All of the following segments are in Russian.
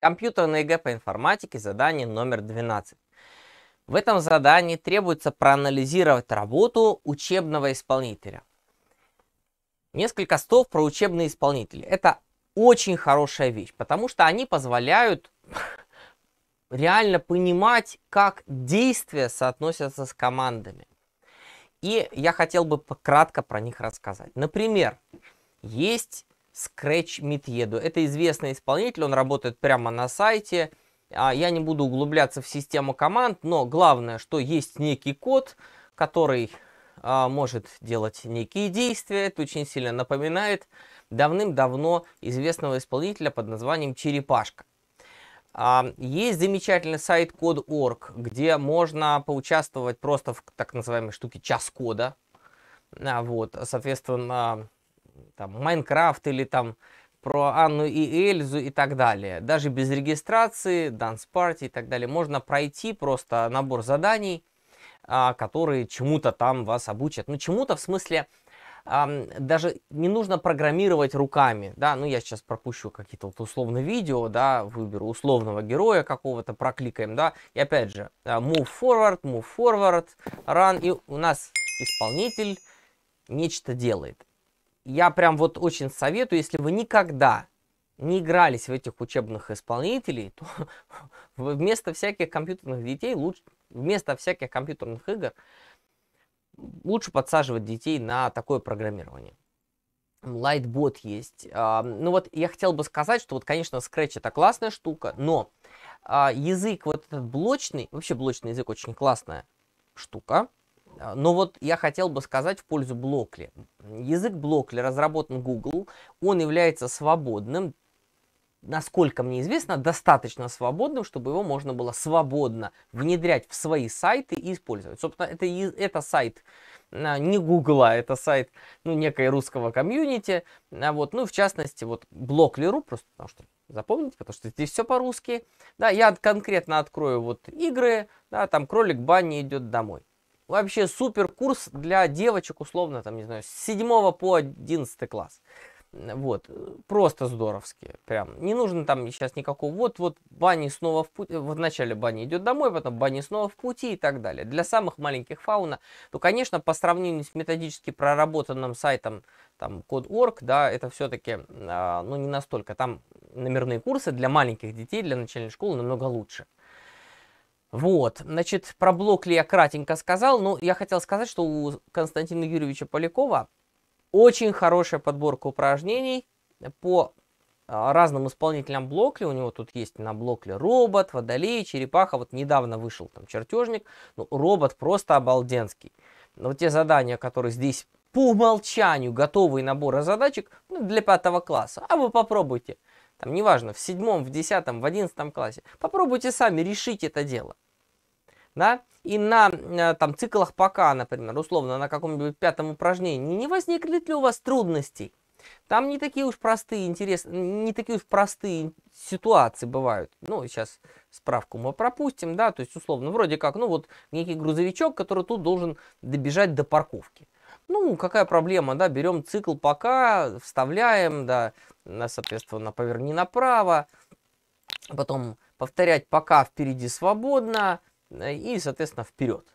Компьютерное ЕГЭ по информатике, задание номер 12. В этом задании требуется проанализировать работу учебного исполнителя. Несколько слов про учебные исполнители. Это очень хорошая вещь, потому что они позволяют реально понимать, как действия соотносятся с командами. И я хотел бы кратко про них рассказать. Например, есть Scratch Mitiedo. Это известный исполнитель, он работает прямо на сайте. А, я не буду углубляться в систему команд, но главное, что есть некий код, который а, может делать некие действия. Это очень сильно напоминает давным-давно известного исполнителя под названием Черепашка. А, есть замечательный сайт код.орг, где можно поучаствовать просто в так называемой штуке час кода. Вот, соответственно, там, Майнкрафт или там про Анну и Эльзу и так далее. Даже без регистрации, данс-партии и так далее. Можно пройти просто набор заданий, а, которые чему-то там вас обучат. Ну, чему-то в смысле даже не нужно программировать руками, да, ну я сейчас пропущу какие-то вот условно видео, да, выберу условного героя какого-то, прокликаем, да, и опять же, а, move forward, move forward, run, и у нас исполнитель нечто делает я прям вот очень советую, если вы никогда не игрались в этих учебных исполнителей, то вместо всяких компьютерных детей лучше, вместо всяких компьютерных игр лучше подсаживать детей на такое программирование. Lightbot есть. А, ну вот я хотел бы сказать, что вот, конечно, Scratch это классная штука, но а, язык вот этот блочный, вообще блочный язык очень классная штука, а, но вот я хотел бы сказать в пользу Блокли. Язык Блокли разработан Google, он является свободным, насколько мне известно, достаточно свободным, чтобы его можно было свободно внедрять в свои сайты и использовать. Собственно, это, это сайт а, не Google, а это сайт ну, некой русского комьюнити. Вот, ну, в частности, вот Блоклиру просто потому что запомните, потому что здесь все по-русски. Да, я конкретно открою вот игры, да, там кролик Банни идет домой. Вообще супер курс для девочек, условно, там, не знаю, с 7 по 11 класс. Вот, просто здоровски, прям. Не нужно там сейчас никакого, вот-вот бани снова в пути, вот вначале Банни идет домой, потом бани снова в пути и так далее. Для самых маленьких фауна, то, конечно, по сравнению с методически проработанным сайтом, там, Code.org, да, это все-таки, а, ну, не настолько. Там номерные курсы для маленьких детей, для начальной школы намного лучше. Вот, значит, про блок ли я кратенько сказал, но ну, я хотел сказать, что у Константина Юрьевича Полякова очень хорошая подборка упражнений по а, разным исполнителям Блокли. У него тут есть на Блокли робот, водолей, черепаха. Вот недавно вышел там чертежник. Ну, робот просто обалденский. Но вот те задания, которые здесь по умолчанию готовые наборы задачек ну, для пятого класса. А вы попробуйте там неважно, в седьмом, в десятом, в одиннадцатом классе. Попробуйте сами решить это дело. Да? И на э, там, циклах пока, например, условно, на каком-нибудь пятом упражнении, не возникли ли у вас трудностей? Там не такие уж простые интересы, не такие уж простые ситуации бывают. Ну, сейчас справку мы пропустим, да, то есть условно, вроде как, ну вот некий грузовичок, который тут должен добежать до парковки. Ну, какая проблема, да, берем цикл пока, вставляем, да, соответственно, поверни направо, потом повторять пока впереди свободно э, и, соответственно, вперед.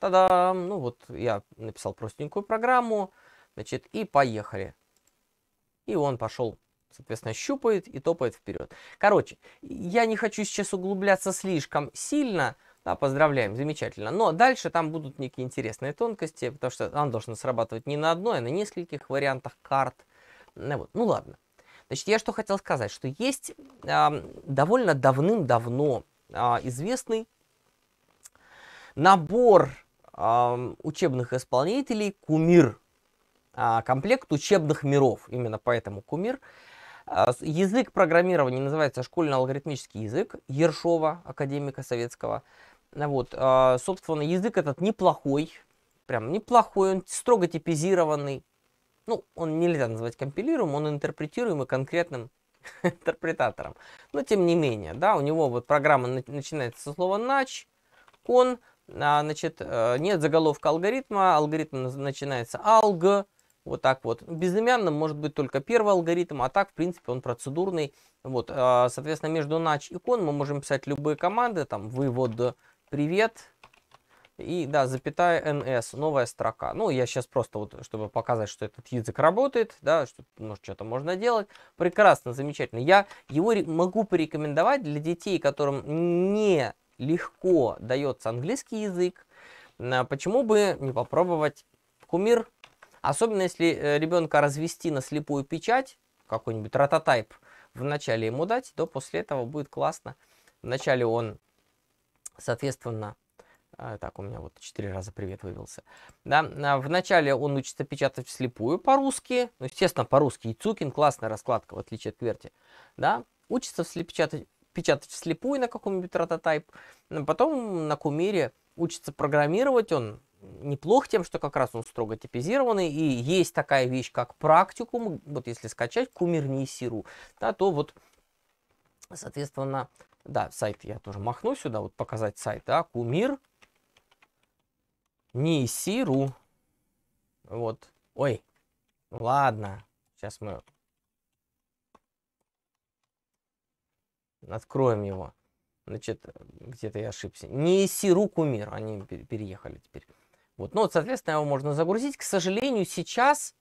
Тогда, ну вот, я написал простенькую программу, значит, и поехали. И он пошел соответственно, щупает и топает вперед. Короче, я не хочу сейчас углубляться слишком сильно, да, поздравляем, замечательно. Но дальше там будут некие интересные тонкости, потому что она должна срабатывать не на одной, а на нескольких вариантах карт. Ну, вот. ну ладно. Значит, я что хотел сказать, что есть э, довольно давным-давно э, известный набор э, учебных исполнителей «Кумир», э, комплект учебных миров, именно поэтому «Кумир». А, язык программирования называется школьно-алгоритмический язык Ершова, академика советского. Э, вот, а, собственно, язык этот неплохой, прям неплохой, он строго типизированный. Ну, он нельзя назвать компилируемым, он интерпретируемый конкретным интерпретатором. Но тем не менее, да, у него вот программа начинается со слова «нач», «кон», а, значит, э, нет заголовка алгоритма, алгоритм начинается «алг», вот так вот. Безымянным может быть только первый алгоритм, а так, в принципе, он процедурный. Вот, а, соответственно, между «нач» и «кон» мы можем писать любые команды, там, вывод, привет, и, да, запятая NS, новая строка. Ну, я сейчас просто вот, чтобы показать, что этот язык работает, да, что, может, что-то можно делать. Прекрасно, замечательно. Я его могу порекомендовать для детей, которым не легко дается английский язык. А почему бы не попробовать кумир? Особенно, если э, ребенка развести на слепую печать, какой-нибудь рототайп, в начале ему дать, то после этого будет классно. Вначале он Соответственно, э, так, у меня вот четыре раза привет вывелся. Да, а, вначале он учится печатать вслепую по-русски. Ну, естественно, по-русски. И Цукин классная раскладка, в отличие от Верти. Да, учится вслеп, печатать, печатать вслепую на каком-нибудь рототайп. Ну, потом на кумире учится программировать. Он неплох тем, что как раз он строго типизированный. И есть такая вещь, как практикум. Вот если скачать кумир не сиру. да, то вот, соответственно, да, сайт я тоже махну сюда, вот показать сайт, да, кумир Нисиру. Вот. Ой, ладно. Сейчас мы откроем его. Значит, где-то я ошибся. Нисиру кумир, они переехали теперь. Вот, ну, вот, соответственно, его можно загрузить. К сожалению, сейчас,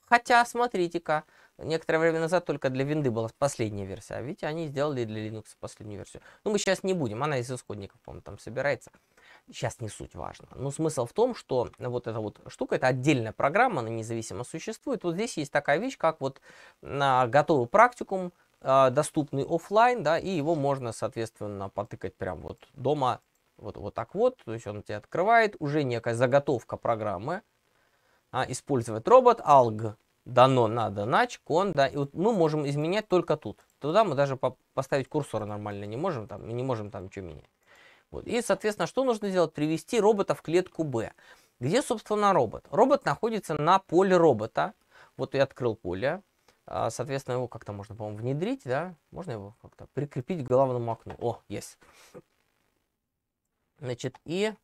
хотя, смотрите-ка, некоторое время назад только для винды была последняя версия, а видите, они сделали для Linux последнюю версию. Ну, мы сейчас не будем, она из исходников, по-моему, там собирается. Сейчас не суть важно. Но смысл в том, что вот эта вот штука, это отдельная программа, она независимо существует. Вот здесь есть такая вещь, как вот на готовый практикум, э, доступный офлайн, да, и его можно, соответственно, потыкать прямо вот дома, вот, вот так вот, то есть он тебе открывает, уже некая заготовка программы, а, использовать робот, alg дано на донач, кон, да, и вот мы можем изменять только тут. Туда мы даже по поставить курсор нормально не можем, там, не можем там ничего менять. Вот. И, соответственно, что нужно сделать? Привести робота в клетку B. Где, собственно, робот? Робот находится на поле робота. Вот я открыл поле. А, соответственно, его как-то можно, по-моему, внедрить, да? Можно его как-то прикрепить к главному окну. О, есть. Значит, и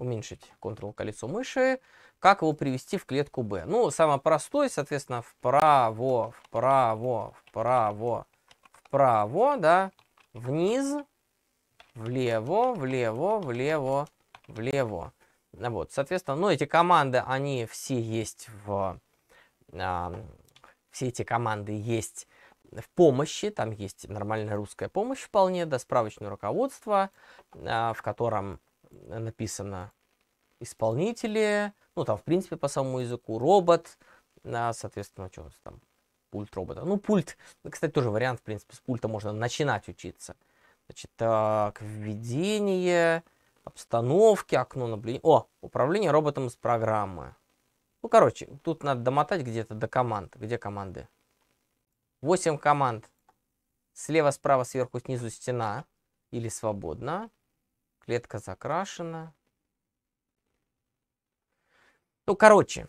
уменьшить Ctrl колесо мыши. Как его привести в клетку B? Ну, самое простое, соответственно, вправо, вправо, вправо, вправо, да, вниз, влево, влево, влево, влево. Ну вот, соответственно, ну, эти команды, они все есть в... А, все эти команды есть в помощи, там есть нормальная русская помощь вполне, да, справочное руководство, а, в котором написано исполнители, ну там в принципе по самому языку робот, а, соответственно, что у нас там, пульт робота. Ну пульт, ну, кстати, тоже вариант, в принципе, с пульта можно начинать учиться. Значит, так, введение, обстановки, окно наблюдения. О, управление роботом из программы. Ну, короче, тут надо домотать где-то до команд. Где команды? 8 команд. Слева, справа, сверху, снизу стена или свободно. Клетка закрашена. Ну, короче,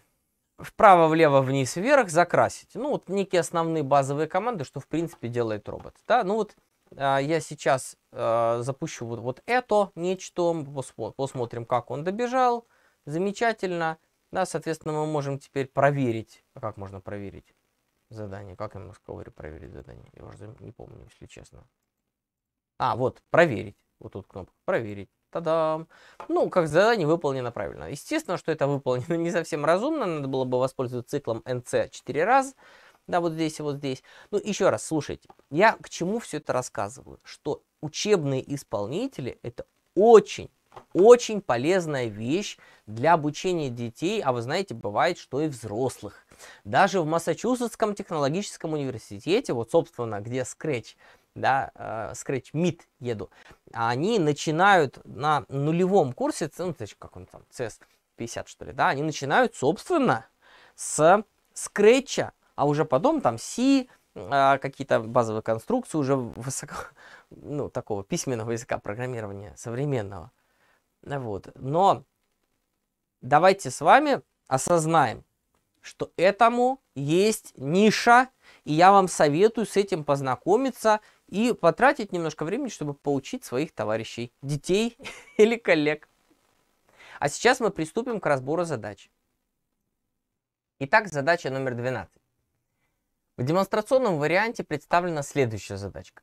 вправо, влево, вниз, вверх закрасить. Ну, вот некие основные базовые команды, что, в принципе, делает робот. Да, ну вот э, я сейчас э, запущу вот, вот это нечто, посмотрим, как он добежал. Замечательно. Да, соответственно, мы можем теперь проверить. А как можно проверить задание? Как я на Discovery проверить задание? Я уже не помню, если честно. А, вот, проверить. Вот тут кнопка «Проверить». Та-дам! Ну, как задание выполнено правильно. Естественно, что это выполнено не совсем разумно. Надо было бы воспользоваться циклом NC 4 раза. Да, вот здесь и вот здесь. Ну, еще раз, слушайте. Я к чему все это рассказываю? Что учебные исполнители – это очень очень полезная вещь для обучения детей, а вы знаете, бывает, что и взрослых. Даже в Массачусетском технологическом университете, вот, собственно, где Scratch – да, э, Scratch Mid еду, а они начинают на нулевом курсе, ну, как он там, CS50, что ли, да, они начинают, собственно, с Scratch, а уже потом там C, э, какие-то базовые конструкции уже высоко, ну, такого письменного языка программирования современного. Вот. Но давайте с вами осознаем, что этому есть ниша, и я вам советую с этим познакомиться и потратить немножко времени, чтобы поучить своих товарищей, детей или коллег. А сейчас мы приступим к разбору задач. Итак, задача номер 12. В демонстрационном варианте представлена следующая задачка.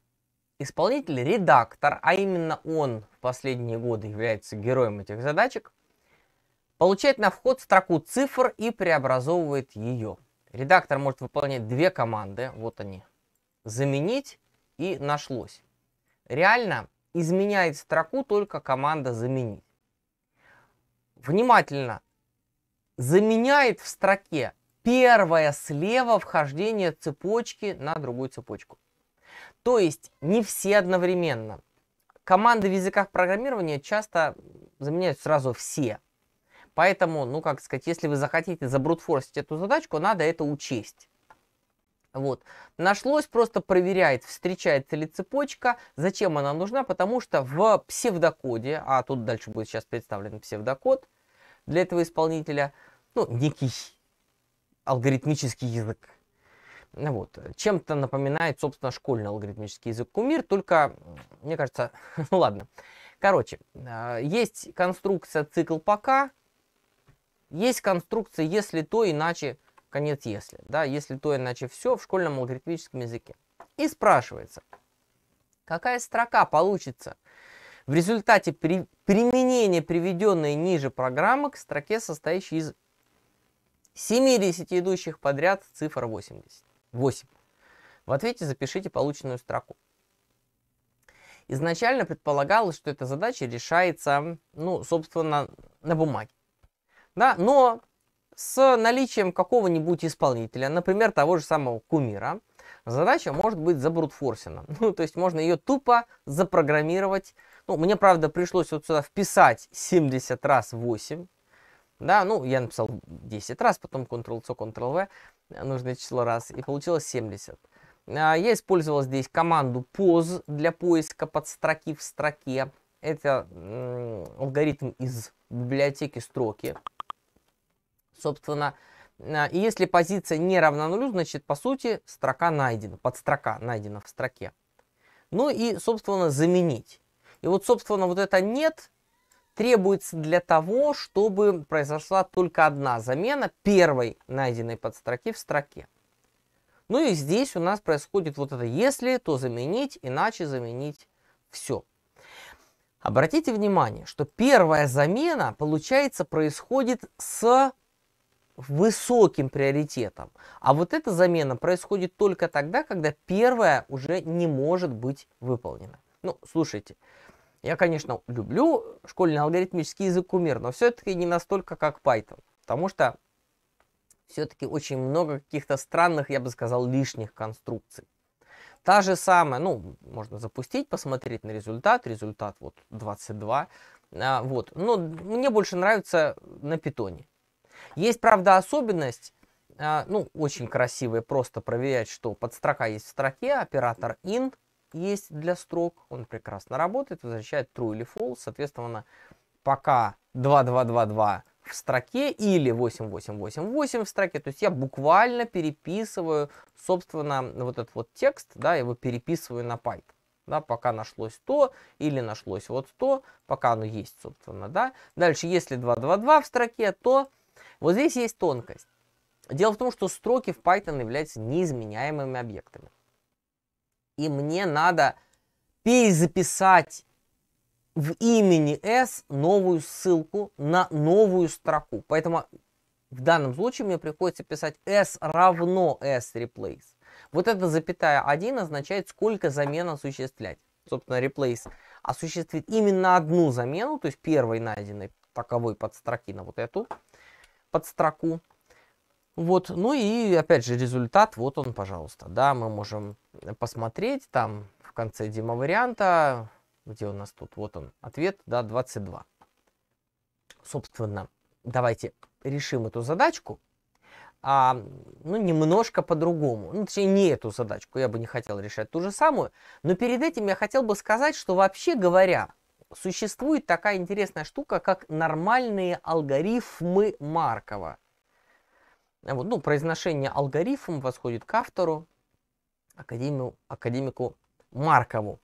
Исполнитель редактор, а именно он в последние годы является героем этих задачек, получает на вход строку цифр и преобразовывает ее. Редактор может выполнять две команды, вот они, заменить и нашлось. Реально изменяет строку только команда «заменить». Внимательно. Заменяет в строке первое слева вхождение цепочки на другую цепочку. То есть не все одновременно. Команды в языках программирования часто заменяют сразу все. Поэтому, ну как сказать, если вы захотите забрутфорсить эту задачку, надо это учесть. Вот. Нашлось, просто проверяет, встречается ли цепочка. Зачем она нужна? Потому что в псевдокоде, а тут дальше будет сейчас представлен псевдокод для этого исполнителя, ну, некий алгоритмический язык. Вот. Чем-то напоминает, собственно, школьный алгоритмический язык кумир, только, мне кажется, ну ладно. Короче, э, есть конструкция цикл пока, есть конструкция если то, иначе, конец если, да, если то иначе все в школьном алгоритмическом языке. И спрашивается, какая строка получится в результате при, применения приведенной ниже программы к строке, состоящей из 70 идущих подряд цифр 80. 8. В ответе запишите полученную строку. Изначально предполагалось, что эта задача решается, ну, собственно, на бумаге. Да, но с наличием какого-нибудь исполнителя, например, того же самого кумира, задача может быть забрутфорсена. Ну, то есть можно ее тупо запрограммировать. Ну, мне, правда, пришлось вот сюда вписать 70 раз 8. Да, ну, я написал 10 раз, потом Ctrl-C, Ctrl-V, нужное число раз, и получилось 70. А, я использовал здесь команду POS для поиска под строки в строке. Это алгоритм из библиотеки строки. Собственно, э, и если позиция не равна нулю, значит, по сути, строка найдена, подстрока найдена в строке. Ну и, собственно, заменить. И вот, собственно, вот это «нет» требуется для того, чтобы произошла только одна замена первой найденной подстроки в строке. Ну и здесь у нас происходит вот это «если», то заменить, иначе заменить все. Обратите внимание, что первая замена, получается, происходит с высоким приоритетом. А вот эта замена происходит только тогда, когда первая уже не может быть выполнена. Ну, слушайте, я, конечно, люблю школьный алгоритмический язык кумир, но все-таки не настолько, как Python. Потому что все-таки очень много каких-то странных, я бы сказал, лишних конструкций. Та же самая, ну, можно запустить, посмотреть на результат. Результат вот 22. А, вот. Но мне больше нравится на питоне. Есть, правда, особенность, э, ну, очень красивая, просто проверять, что под подстрока есть в строке, оператор in есть для строк, он прекрасно работает, возвращает true или false, соответственно, пока 2222 в строке или 8888 в строке. То есть я буквально переписываю, собственно, вот этот вот текст, да, его переписываю на Python. Да, пока нашлось то или нашлось вот то, пока оно есть, собственно, да. Дальше, если 222 в строке, то вот здесь есть тонкость. Дело в том, что строки в Python являются неизменяемыми объектами. И мне надо перезаписать в имени s новую ссылку на новую строку. Поэтому в данном случае мне приходится писать s равно s replace. Вот эта запятая 1 означает, сколько замен осуществлять. Собственно, replace осуществит именно одну замену, то есть первой найденной таковой подстроки на вот эту под строку. Вот, ну и опять же результат, вот он, пожалуйста, да, мы можем посмотреть там в конце демо-варианта, где у нас тут, вот он, ответ, да, 22. Собственно, давайте решим эту задачку, а, ну, немножко по-другому. Ну, точнее, не эту задачку, я бы не хотел решать ту же самую, но перед этим я хотел бы сказать, что вообще говоря, существует такая интересная штука, как нормальные алгоритмы Маркова. Вот, ну, произношение алгоритм восходит к автору, академию, академику Маркову.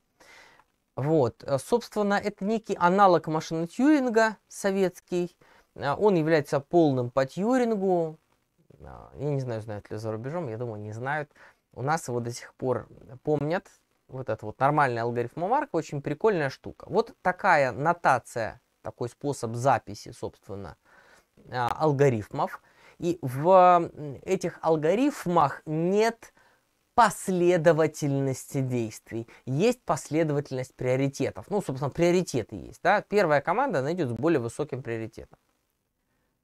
Вот, э, собственно, это некий аналог машины Тьюринга советский. Э, он является полным по Тьюрингу. Э, я не знаю, знают ли за рубежом, я думаю, не знают. У нас его до сих пор помнят, вот это вот нормальный алгоритм очень прикольная штука. Вот такая нотация, такой способ записи, собственно, а, алгоритмов. И в этих алгоритмах нет последовательности действий. Есть последовательность приоритетов. Ну, собственно, приоритеты есть. Да? Первая команда найдет с более высоким приоритетом.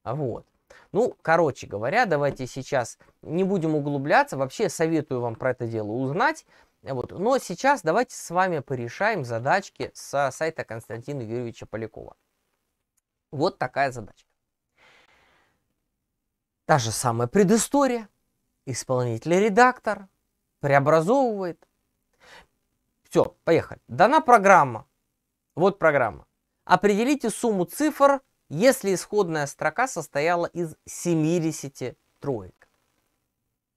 Вот. Ну, короче говоря, давайте сейчас не будем углубляться. Вообще советую вам про это дело узнать. Вот. Но сейчас давайте с вами порешаем задачки со сайта Константина Юрьевича Полякова. Вот такая задачка. Та же самая предыстория. Исполнитель-редактор преобразовывает. Все, поехали. Дана программа. Вот программа. Определите сумму цифр, если исходная строка состояла из 70 троек.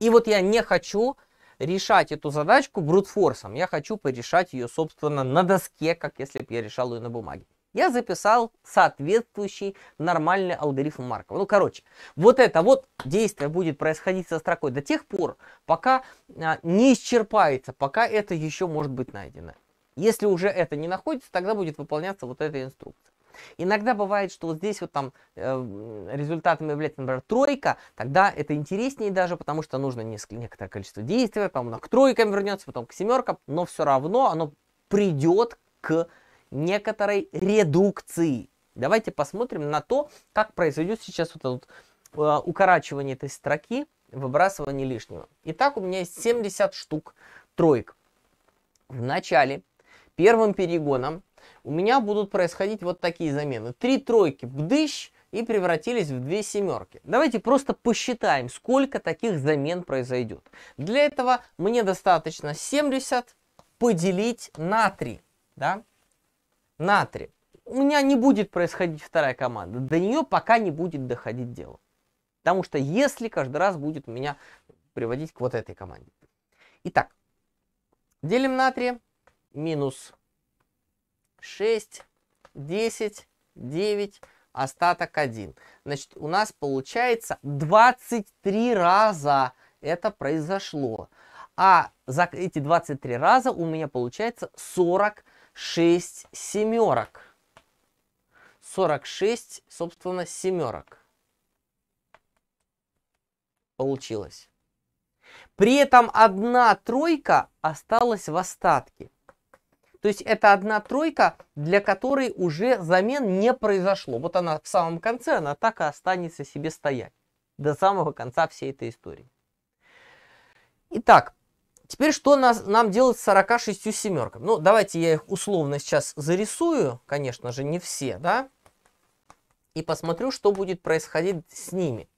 И вот я не хочу решать эту задачку брутфорсом. Я хочу порешать ее, собственно, на доске, как если бы я решал ее на бумаге. Я записал соответствующий нормальный алгоритм Маркова. Ну, короче, вот это вот действие будет происходить со строкой до тех пор, пока а, не исчерпается, пока это еще может быть найдено. Если уже это не находится, тогда будет выполняться вот эта инструкция. Иногда бывает, что вот здесь вот там э, эм, результатом является, например, тройка, тогда это интереснее даже, потому что нужно несколько, некоторое количество действий, потом оно к тройкам вернется, потом к семеркам, но все равно оно придет к некоторой редукции. Давайте посмотрим на то, как произойдет сейчас вот это вот, э, укорачивание этой строки, выбрасывание лишнего. Итак, у меня есть 70 штук троек. В начале первым перегоном у меня будут происходить вот такие замены. Три тройки бдыщ и превратились в две семерки. Давайте просто посчитаем, сколько таких замен произойдет. Для этого мне достаточно 70 поделить на 3. Да? На 3. У меня не будет происходить вторая команда. До нее пока не будет доходить дело. Потому что если каждый раз будет меня приводить к вот этой команде. Итак, делим на 3, минус 6, 10, 9, остаток 1. Значит, у нас получается 23 раза это произошло. А за эти 23 раза у меня получается 46 семерок. 46, собственно, семерок. Получилось. При этом одна тройка осталась в остатке. То есть это одна тройка, для которой уже замен не произошло. Вот она в самом конце, она так и останется себе стоять до самого конца всей этой истории. Итак, теперь что нас, нам делать с 46 семерками? Ну, давайте я их условно сейчас зарисую, конечно же, не все, да, и посмотрю, что будет происходить с ними.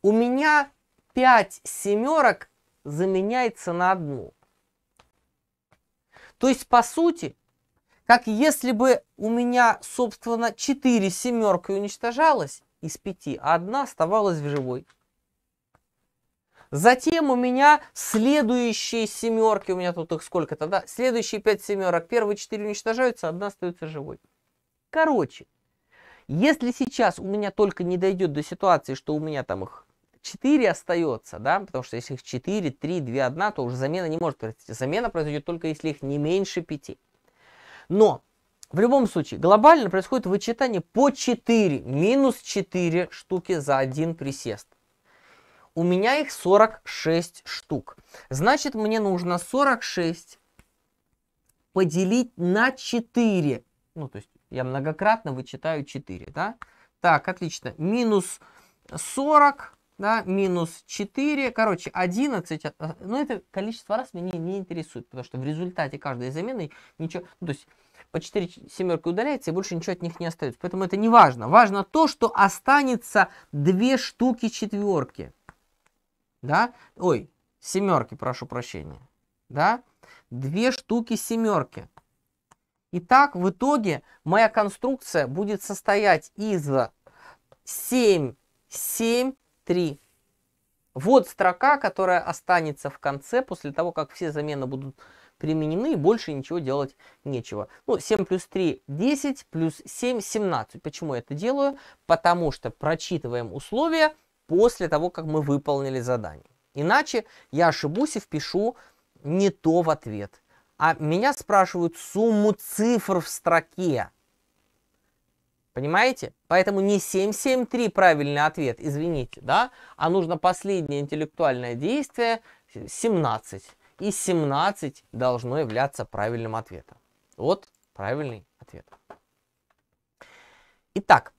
У меня 5 семерок заменяется на одну. То есть, по сути, как если бы у меня, собственно, 4 семерки уничтожалось из 5, а одна оставалась в живой. Затем у меня следующие семерки, у меня тут их сколько тогда, следующие 5 семерок, первые 4 уничтожаются, одна остается живой. Короче, если сейчас у меня только не дойдет до ситуации, что у меня там их 4 остается, да, потому что если их 4, 3, 2, 1, то уже замена не может произойти. Замена произойдет только если их не меньше 5. Но в любом случае, глобально происходит вычитание по 4, минус 4 штуки за один присест. У меня их 46 штук. Значит, мне нужно 46 поделить на 4. Ну, то есть я многократно вычитаю 4, да? Так, отлично. Минус 40 да, минус 4, короче, 11, а, а, ну, это количество раз меня не интересует, потому что в результате каждой замены ничего, ну, то есть по 4 семерка удаляется, и больше ничего от них не остается, поэтому это не важно. Важно то, что останется две штуки четверки, да, ой, семерки, прошу прощения, да, две штуки семерки. Итак, в итоге моя конструкция будет состоять из 7, 7 3. Вот строка, которая останется в конце после того, как все замены будут применены, и больше ничего делать нечего. Ну, 7 плюс 3 – 10, плюс 7 – 17. Почему я это делаю? Потому что прочитываем условия после того, как мы выполнили задание. Иначе я ошибусь и впишу не то в ответ. А меня спрашивают сумму цифр в строке. Понимаете? Поэтому не 773 правильный ответ, извините, да, а нужно последнее интеллектуальное действие 17. И 17 должно являться правильным ответом. Вот правильный ответ. Итак,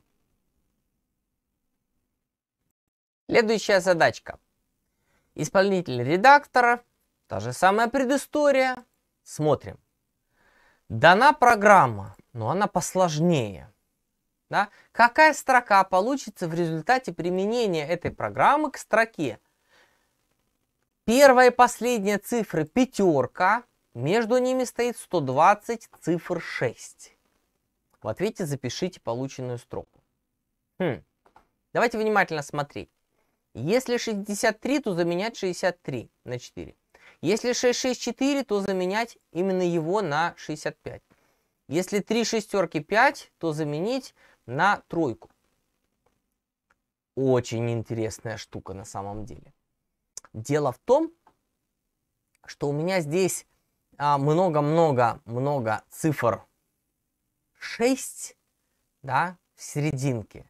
следующая задачка. Исполнитель редактора, та же самая предыстория. Смотрим. Дана программа, но она посложнее – да? Какая строка получится в результате применения этой программы к строке? Первая и последняя цифра пятерка, между ними стоит 120 цифр 6. В ответе запишите полученную строку. Хм. Давайте внимательно смотреть. Если 63, то заменять 63 на 4. Если 664, то заменять именно его на 65. Если 3 шестерки 5, то заменить на тройку. Очень интересная штука на самом деле. Дело в том, что у меня здесь много-много-много а, цифр 6, да, в серединке.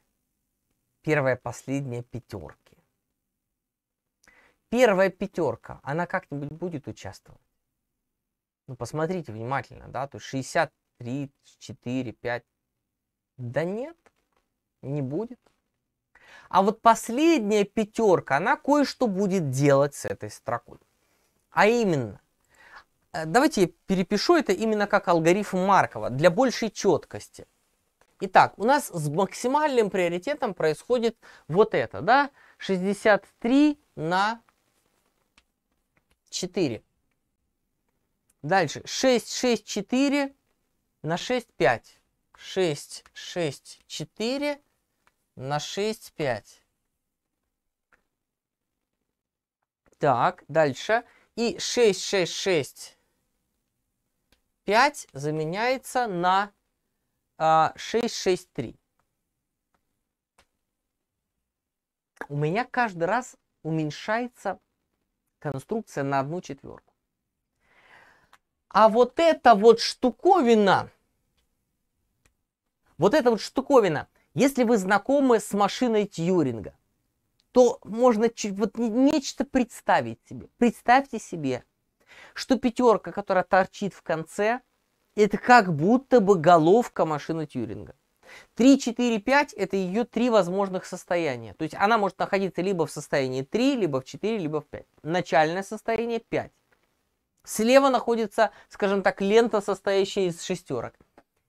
Первая, последняя пятерки. Первая пятерка, она как-нибудь будет участвовать? Ну, посмотрите внимательно, да, то есть 63, 4, 5, да нет, не будет. А вот последняя пятерка, она кое-что будет делать с этой строкой. А именно, э, давайте я перепишу это именно как алгоритм Маркова для большей четкости. Итак, у нас с максимальным приоритетом происходит вот это, да, 63 на 4. Дальше 6, 6, 4 на 6, 5. 6, 6, 4 на 6, 5. Так, дальше. И 6, 6, 6, 5 заменяется на а, 6, 6, 3. У меня каждый раз уменьшается конструкция на одну четверку. А вот эта вот штуковина – вот эта вот штуковина, если вы знакомы с машиной Тьюринга, то можно вот нечто представить себе. Представьте себе, что пятерка, которая торчит в конце, это как будто бы головка машины Тьюринга. 3, 4, 5 – это ее три возможных состояния. То есть она может находиться либо в состоянии 3, либо в 4, либо в 5. Начальное состояние 5. Слева находится, скажем так, лента, состоящая из шестерок.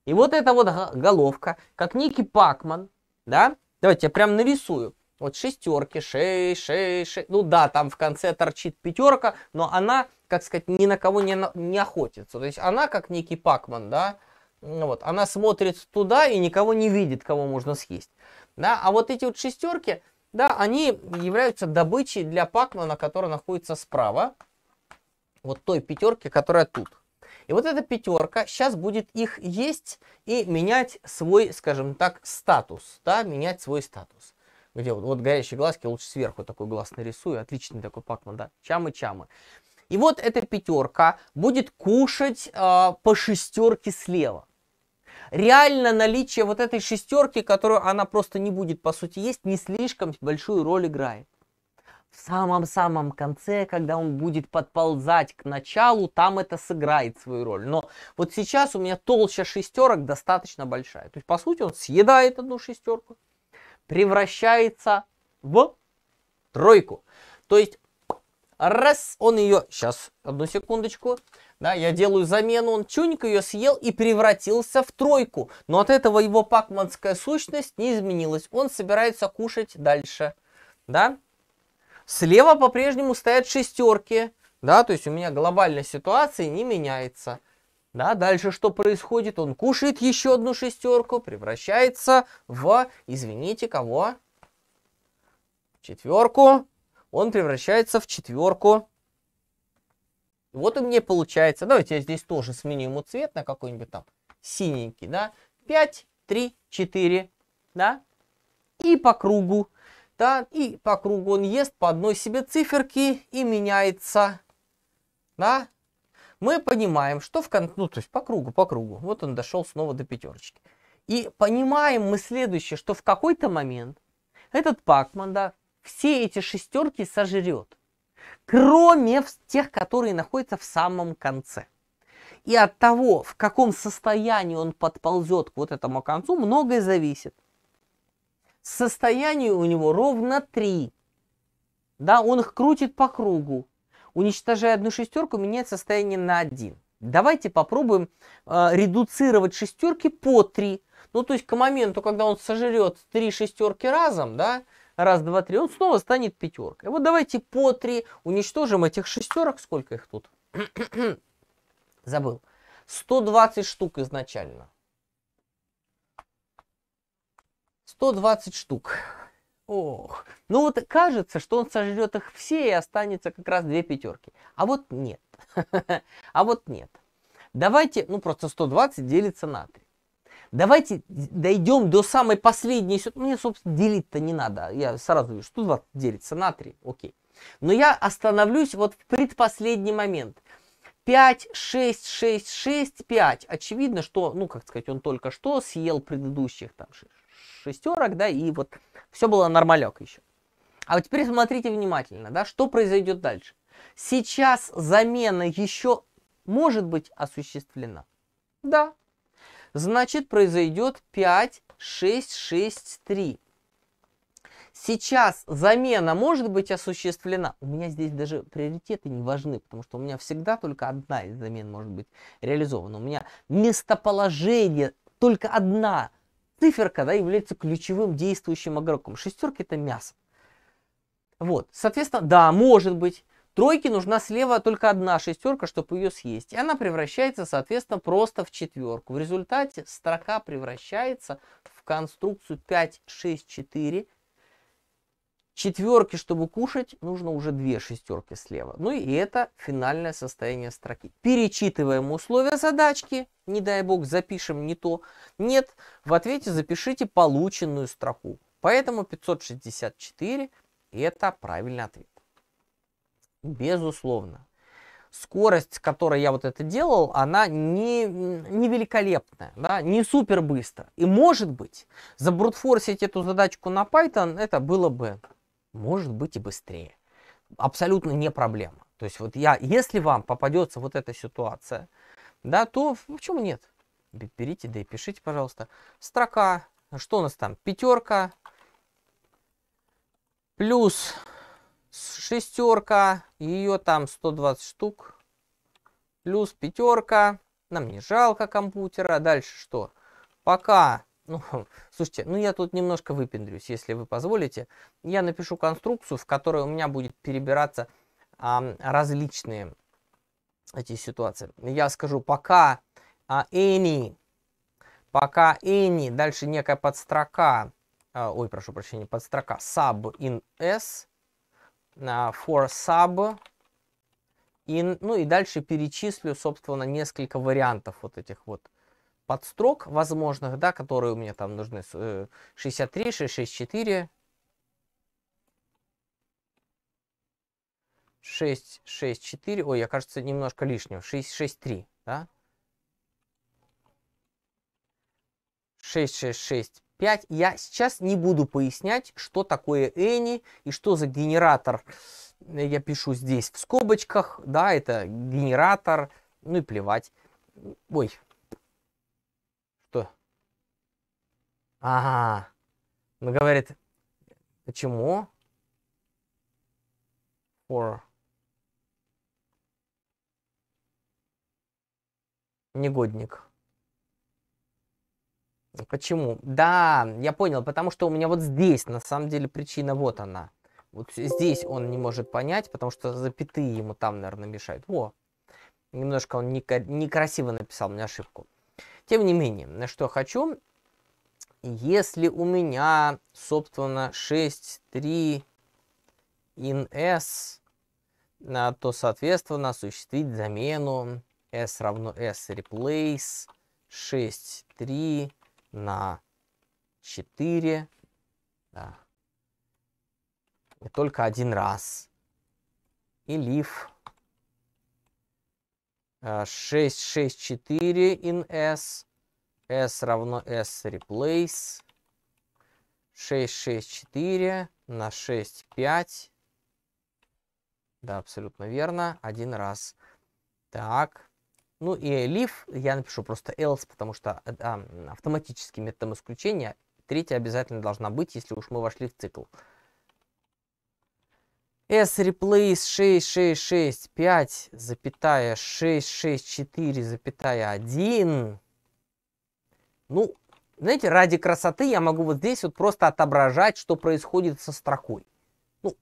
И вот эта вот головка, как некий Пакман, да, давайте я прям нарисую. Вот шестерки, шесть, шесть, шесть. Ну да, там в конце торчит пятерка, но она, как сказать, ни на кого не, не охотится. То есть она как некий Пакман, да, вот, она смотрит туда и никого не видит, кого можно съесть. Да, а вот эти вот шестерки, да, они являются добычей для Пакмана, который находится справа. Вот той пятерки, которая тут. И вот эта пятерка сейчас будет их есть и менять свой, скажем так, статус. Да, менять свой статус. Где вот, вот горящие глазки, лучше сверху такой глаз нарисую. Отличный такой пакман, да, чамы-чамы. И вот эта пятерка будет кушать э, по шестерке слева. Реально наличие вот этой шестерки, которую она просто не будет по сути есть, не слишком большую роль играет в самом-самом конце, когда он будет подползать к началу, там это сыграет свою роль. Но вот сейчас у меня толща шестерок достаточно большая. То есть, по сути, он съедает одну шестерку, превращается в тройку. То есть, раз он ее... Сейчас, одну секундочку. Да, я делаю замену, он чуньк ее съел и превратился в тройку. Но от этого его пакманская сущность не изменилась. Он собирается кушать дальше. Да? Слева по-прежнему стоят шестерки, да, то есть у меня глобальная ситуация не меняется. Да, дальше что происходит? Он кушает еще одну шестерку, превращается в, извините, кого? Четверку. Он превращается в четверку. Вот у меня получается, давайте я здесь тоже сменю ему цвет на какой-нибудь там синенький, да, 5, 3, 4, да, и по кругу да, и по кругу он ест по одной себе циферке и меняется, да, мы понимаем, что в конце, ну, то есть по кругу, по кругу, вот он дошел снова до пятерочки. И понимаем мы следующее, что в какой-то момент этот Пакман, да, все эти шестерки сожрет, кроме тех, которые находятся в самом конце. И от того, в каком состоянии он подползет к вот этому концу, многое зависит. Состояние у него ровно три, Да, он их крутит по кругу. Уничтожая одну шестерку, меняет состояние на один. Давайте попробуем э, редуцировать шестерки по три, Ну, то есть к моменту, когда он сожрет три шестерки разом, да, раз, два, три, он снова станет пятеркой. Вот давайте по три уничтожим этих шестерок. Сколько их тут? Забыл. 120 штук изначально. 120 штук. Ох, ну вот кажется, что он сожрет их все и останется как раз две пятерки. А вот нет. А вот нет. Давайте, ну просто 120 делится на 3. Давайте дойдем до самой последней. Мне, собственно, делить-то не надо. Я сразу вижу, 120 делится на 3. Окей. Но я остановлюсь вот в предпоследний момент. 5, 6, 6, 6, 5. Очевидно, что, ну, как сказать, он только что съел предыдущих там 6 шестерок, да, и вот все было нормалек еще. А вот теперь смотрите внимательно, да, что произойдет дальше. Сейчас замена еще может быть осуществлена. Да. Значит, произойдет 5, 6, 6, 3. Сейчас замена может быть осуществлена. У меня здесь даже приоритеты не важны, потому что у меня всегда только одна из замен может быть реализована. У меня местоположение только одна циферка да, является ключевым действующим игроком. Шестерки это мясо. Вот, соответственно, да, может быть. Тройке нужна слева только одна шестерка, чтобы ее съесть. И она превращается, соответственно, просто в четверку. В результате строка превращается в конструкцию 5, 6, 4, четверки, чтобы кушать, нужно уже две шестерки слева. Ну и это финальное состояние строки. Перечитываем условия задачки, не дай бог запишем не то. Нет, в ответе запишите полученную строку. Поэтому 564 это правильный ответ. Безусловно. Скорость, с которой я вот это делал, она не, не великолепная, да, не супер быстро. И может быть, забрутфорсить эту задачку на Python, это было бы может быть и быстрее. Абсолютно не проблема. То есть вот я, если вам попадется вот эта ситуация, да, то почему нет? Берите, да и пишите, пожалуйста. Строка, что у нас там? Пятерка, плюс шестерка, ее там 120 штук, плюс пятерка, нам не жалко компьютера, дальше что? Пока ну, хм, слушайте, ну я тут немножко выпендрюсь, если вы позволите. Я напишу конструкцию, в которой у меня будет перебираться а, различные эти ситуации. Я скажу, пока а, any, пока any, дальше некая подстрока, а, ой, прошу прощения, подстрока sub in s, а, for sub in, ну и дальше перечислю, собственно, несколько вариантов вот этих вот подстрок возможных, да, которые у меня там нужны 63, 664, 6, 6, 4. Ой, я, кажется, немножко лишнего. 6, 6, 3, да? 6, 6, 6, 5. Я сейчас не буду пояснять, что такое any и что за генератор. Я пишу здесь в скобочках, да, это генератор, ну и плевать. Ой, Ага. Он ну, говорит, почему? For. Негодник. Ну, почему? Да, я понял, потому что у меня вот здесь, на самом деле, причина вот она. Вот здесь он не может понять, потому что запятые ему там, наверное, мешают. О, немножко он некрасиво написал мне ошибку. Тем не менее, на что хочу, если у меня, собственно, 6.3 in s, то, соответственно, осуществить замену s равно s replace 6.3 на 4. Да. И только один раз. И leaf 664 in s s равно s replace. 6, 6, 4 на 6, 5. Да, абсолютно верно. Один раз. Так. Ну и leaf я напишу просто else, потому что э, а, автоматически методом исключения третья обязательно должна быть, если уж мы вошли в цикл. S replace 6665, запятая 664, запятая 1. Ну, знаете, ради красоты я могу вот здесь вот просто отображать, что происходит со строкой. Ну,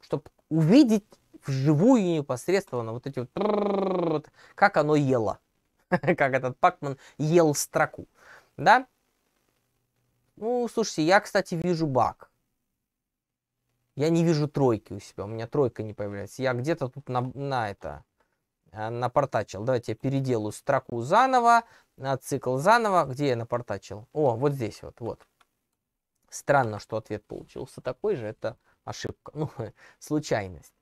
чтобы увидеть вживую и непосредственно вот эти вот... Как оно ело. Как этот Пакман ел строку. Да? Ну, слушайте, я, кстати, вижу баг. Я не вижу тройки у себя. У меня тройка не появляется. Я где-то тут на, на это напортачил. Давайте я переделаю строку заново на цикл заново. Где я напортачил? О, вот здесь вот, вот. Странно, что ответ получился такой же. Это ошибка, ну, случайность.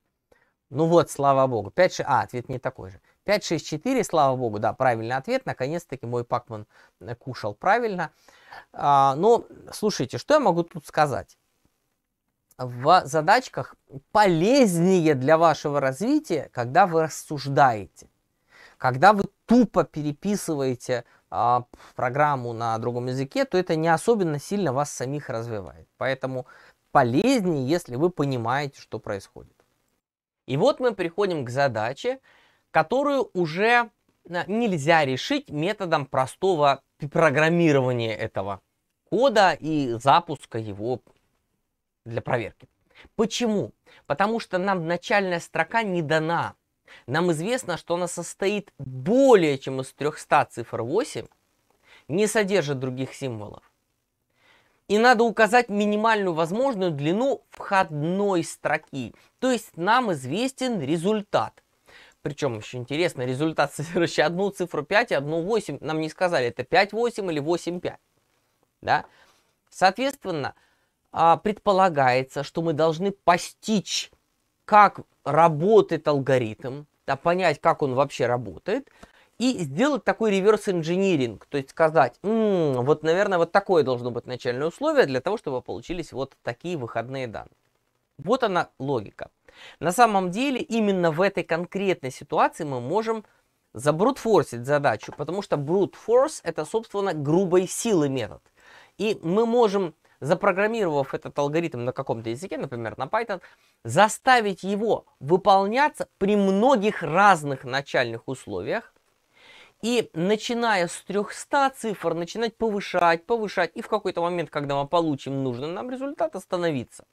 Ну вот, слава богу. 5, 6, а, ответ не такой же. 5, 6, 4, слава богу, да, правильный ответ. Наконец-таки мой Пакман э, кушал правильно. А, но, ну, слушайте, что я могу тут сказать? В задачках полезнее для вашего развития, когда вы рассуждаете. Когда вы тупо переписываете а, программу на другом языке, то это не особенно сильно вас самих развивает. Поэтому полезнее, если вы понимаете, что происходит. И вот мы приходим к задаче, которую уже э, нельзя решить методом простого программирования этого кода и запуска его для проверки. Почему? Потому что нам начальная строка не дана. Нам известно, что она состоит более чем из 300 цифр 8, не содержит других символов. И надо указать минимальную возможную длину входной строки. То есть нам известен результат. Причем еще интересно, результат, содержащий одну цифру 5 и одну 8, нам не сказали, это 5-8 или 8-5. Да? Соответственно, а, предполагается, что мы должны постичь как работает алгоритм, да, понять, как он вообще работает, и сделать такой реверс-инжиниринг, то есть сказать, м-м, вот, наверное, вот такое должно быть начальное условие для того, чтобы получились вот такие выходные данные. Вот она логика. На самом деле, именно в этой конкретной ситуации мы можем забрутфорсить задачу, потому что брутфорс это, собственно, грубой силы метод. И мы можем запрограммировав этот алгоритм на каком-то языке, например, на Python, заставить его выполняться при многих разных начальных условиях, и начиная с 300 цифр, начинать повышать, повышать, и в какой-то момент, когда мы получим нужный нам результат, остановиться.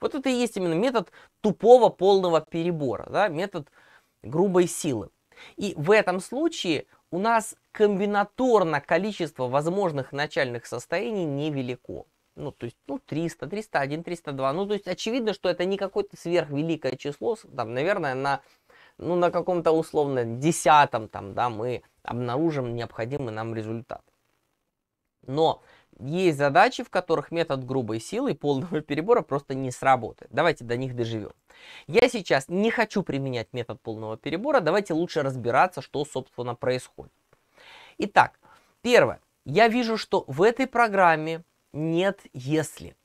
Вот это и есть именно метод тупого полного перебора, да, метод грубой силы. И в этом случае у нас комбинаторно количество возможных начальных состояний невелико. Ну, то есть, ну, 300, 301, 302. Ну, то есть, очевидно, что это не какое-то сверхвеликое число. Там, наверное, на, ну, на каком-то условно десятом там, да, мы обнаружим необходимый нам результат. Но есть задачи, в которых метод грубой силы и полного перебора просто не сработает. Давайте до них доживем. Я сейчас не хочу применять метод полного перебора. Давайте лучше разбираться, что, собственно, происходит. Итак, первое. Я вижу, что в этой программе нет «если».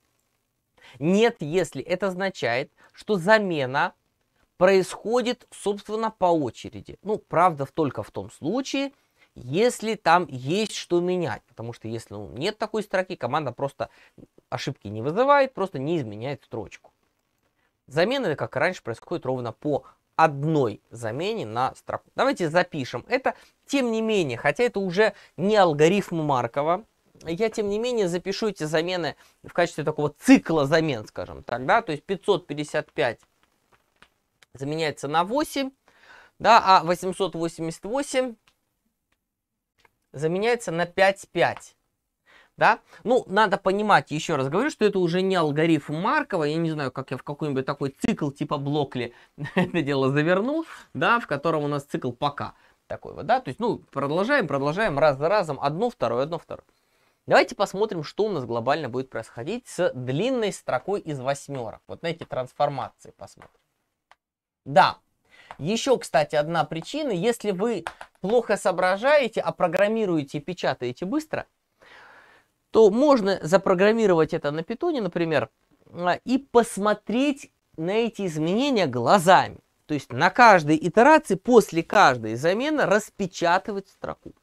Нет «если». Это означает, что замена происходит, собственно, по очереди. Ну, правда, только в том случае, если там есть что менять. Потому что если ну, нет такой строки, команда просто ошибки не вызывает, просто не изменяет строчку. Замена, как и раньше, происходит ровно по одной замене на строку. Давайте запишем это. Тем не менее, хотя это уже не алгоритм Маркова, я, тем не менее, запишу эти замены в качестве такого цикла замен, скажем так, да, то есть 555 заменяется на 8, да, а 888 заменяется на 5,5. Да? Ну, надо понимать, еще раз говорю, что это уже не алгоритм Маркова, я не знаю, как я в какой-нибудь такой цикл типа Блокли это дело завернул, да, в котором у нас цикл пока такой вот, да, то есть, ну, продолжаем, продолжаем раз за разом, одно, второе, одно, второе. Давайте посмотрим, что у нас глобально будет происходить с длинной строкой из восьмерок. Вот на эти трансформации посмотрим. Да, еще, кстати, одна причина, если вы плохо соображаете, а программируете и печатаете быстро, то можно запрограммировать это на питоне, например, а, и посмотреть на эти изменения глазами. То есть на каждой итерации, после каждой замены распечатывать строку.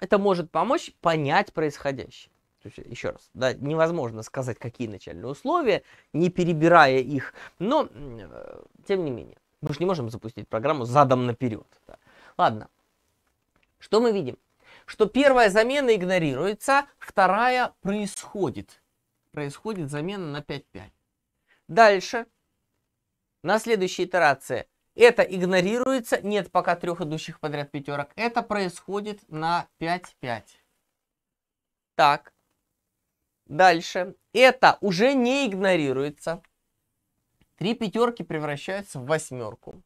Это может помочь понять происходящее. То есть, еще раз, да, невозможно сказать, какие начальные условия, не перебирая их, но э, тем не менее. Мы же не можем запустить программу задом наперед. Да. Ладно. Что мы видим? Что первая замена игнорируется, вторая происходит. Происходит замена на 5-5. Дальше. На следующей итерации это игнорируется. Нет пока трех идущих подряд пятерок. Это происходит на 5-5. Так. Дальше. Это уже не игнорируется. Три пятерки превращаются в восьмерку.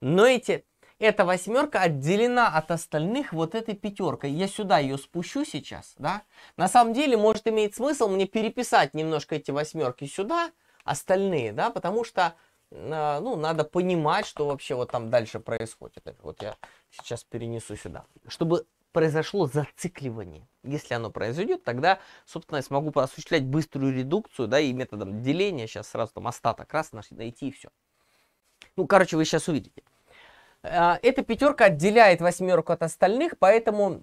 Но эти, эта восьмерка отделена от остальных вот этой пятеркой. Я сюда ее спущу сейчас, да? На самом деле, может иметь смысл мне переписать немножко эти восьмерки сюда, остальные, да, потому что э, ну, надо понимать, что вообще вот там дальше происходит. Вот я сейчас перенесу сюда, чтобы произошло зацикливание. Если оно произойдет, тогда, собственно, я смогу осуществлять быструю редукцию, да, и методом деления, сейчас сразу там остаток раз найти и все. Ну, короче, вы сейчас увидите. А, эта пятерка отделяет восьмерку от остальных, поэтому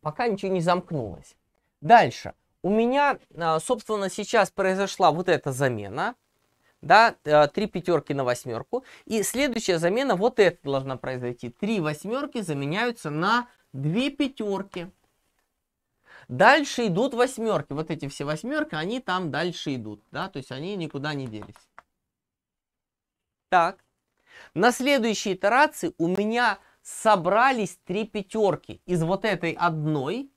пока ничего не замкнулось. Дальше. У меня, а, собственно, сейчас произошла вот эта замена. Да, а, три пятерки на восьмерку. И следующая замена, вот это должна произойти. Три восьмерки заменяются на две пятерки. Дальше идут восьмерки. Вот эти все восьмерки, они там дальше идут. Да? То есть они никуда не делись. Так. На следующей итерации у меня собрались три пятерки из вот этой одной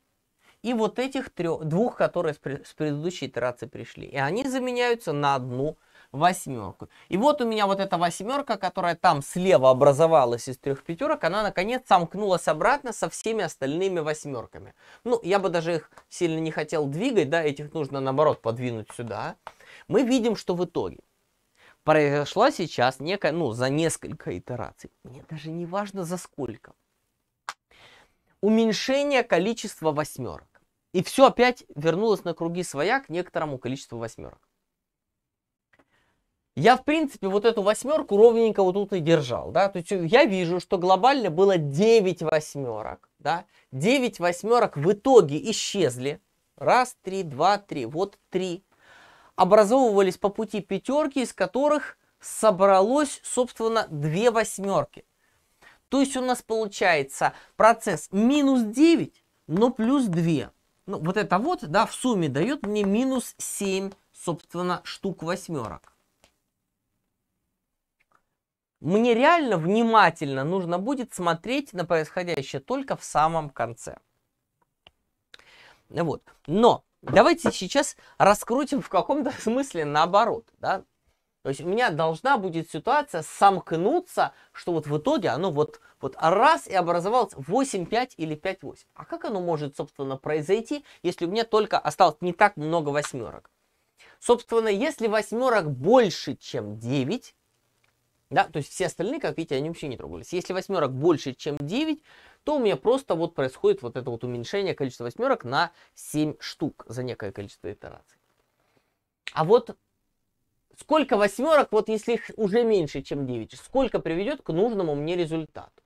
и вот этих трех, двух, которые с, с предыдущей итерации пришли. И они заменяются на одну пятерку восьмерку. И вот у меня вот эта восьмерка, которая там слева образовалась из трех пятерок, она наконец сомкнулась обратно со всеми остальными восьмерками. Ну, я бы даже их сильно не хотел двигать, да, этих нужно наоборот подвинуть сюда. Мы видим, что в итоге произошла сейчас некая, ну, за несколько итераций, мне даже не важно за сколько, уменьшение количества восьмерок. И все опять вернулось на круги своя к некоторому количеству восьмерок. Я, в принципе, вот эту восьмерку ровненько вот тут и держал, да, то есть э, я вижу, что глобально было 9 восьмерок, да, 9 восьмерок в итоге исчезли, раз, три, два, три, вот три, образовывались по пути пятерки, из которых собралось, собственно, две восьмерки. То есть у нас получается процесс минус 9, но плюс 2. Ну, вот это вот, да, в сумме дает мне минус 7, собственно, штук восьмерок мне реально внимательно нужно будет смотреть на происходящее только в самом конце. Вот. Но давайте сейчас раскрутим в каком-то смысле наоборот. Да? То есть у меня должна будет ситуация сомкнуться, что вот в итоге оно вот, вот раз и образовалось 8-5 или 5-8. А как оно может, собственно, произойти, если у меня только осталось не так много восьмерок? Собственно, если восьмерок больше, чем 9, да, то есть все остальные, как видите, они вообще не трогались. Если восьмерок больше, чем 9, то у меня просто вот происходит вот это вот уменьшение количества восьмерок на 7 штук за некое количество итераций. А вот сколько восьмерок, вот если их уже меньше, чем 9, сколько приведет к нужному мне результату?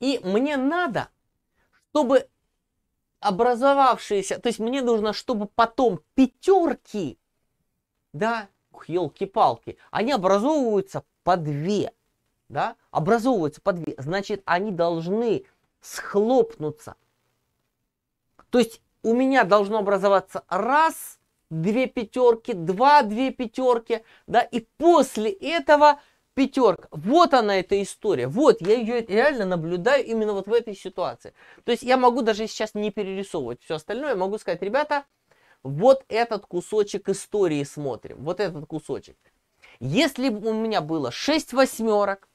И мне надо, чтобы образовавшиеся, то есть мне нужно, чтобы потом пятерки, да, елки-палки, они образовываются по две, да, образовываются по две, значит, они должны схлопнуться. То есть у меня должно образоваться раз, две пятерки, два, две пятерки, да, и после этого пятерка. Вот она эта история. Вот я ее реально наблюдаю именно вот в этой ситуации. То есть я могу даже сейчас не перерисовывать все остальное, могу сказать, ребята, вот этот кусочек истории смотрим, вот этот кусочек. Если бы у меня было 6 восьмерок,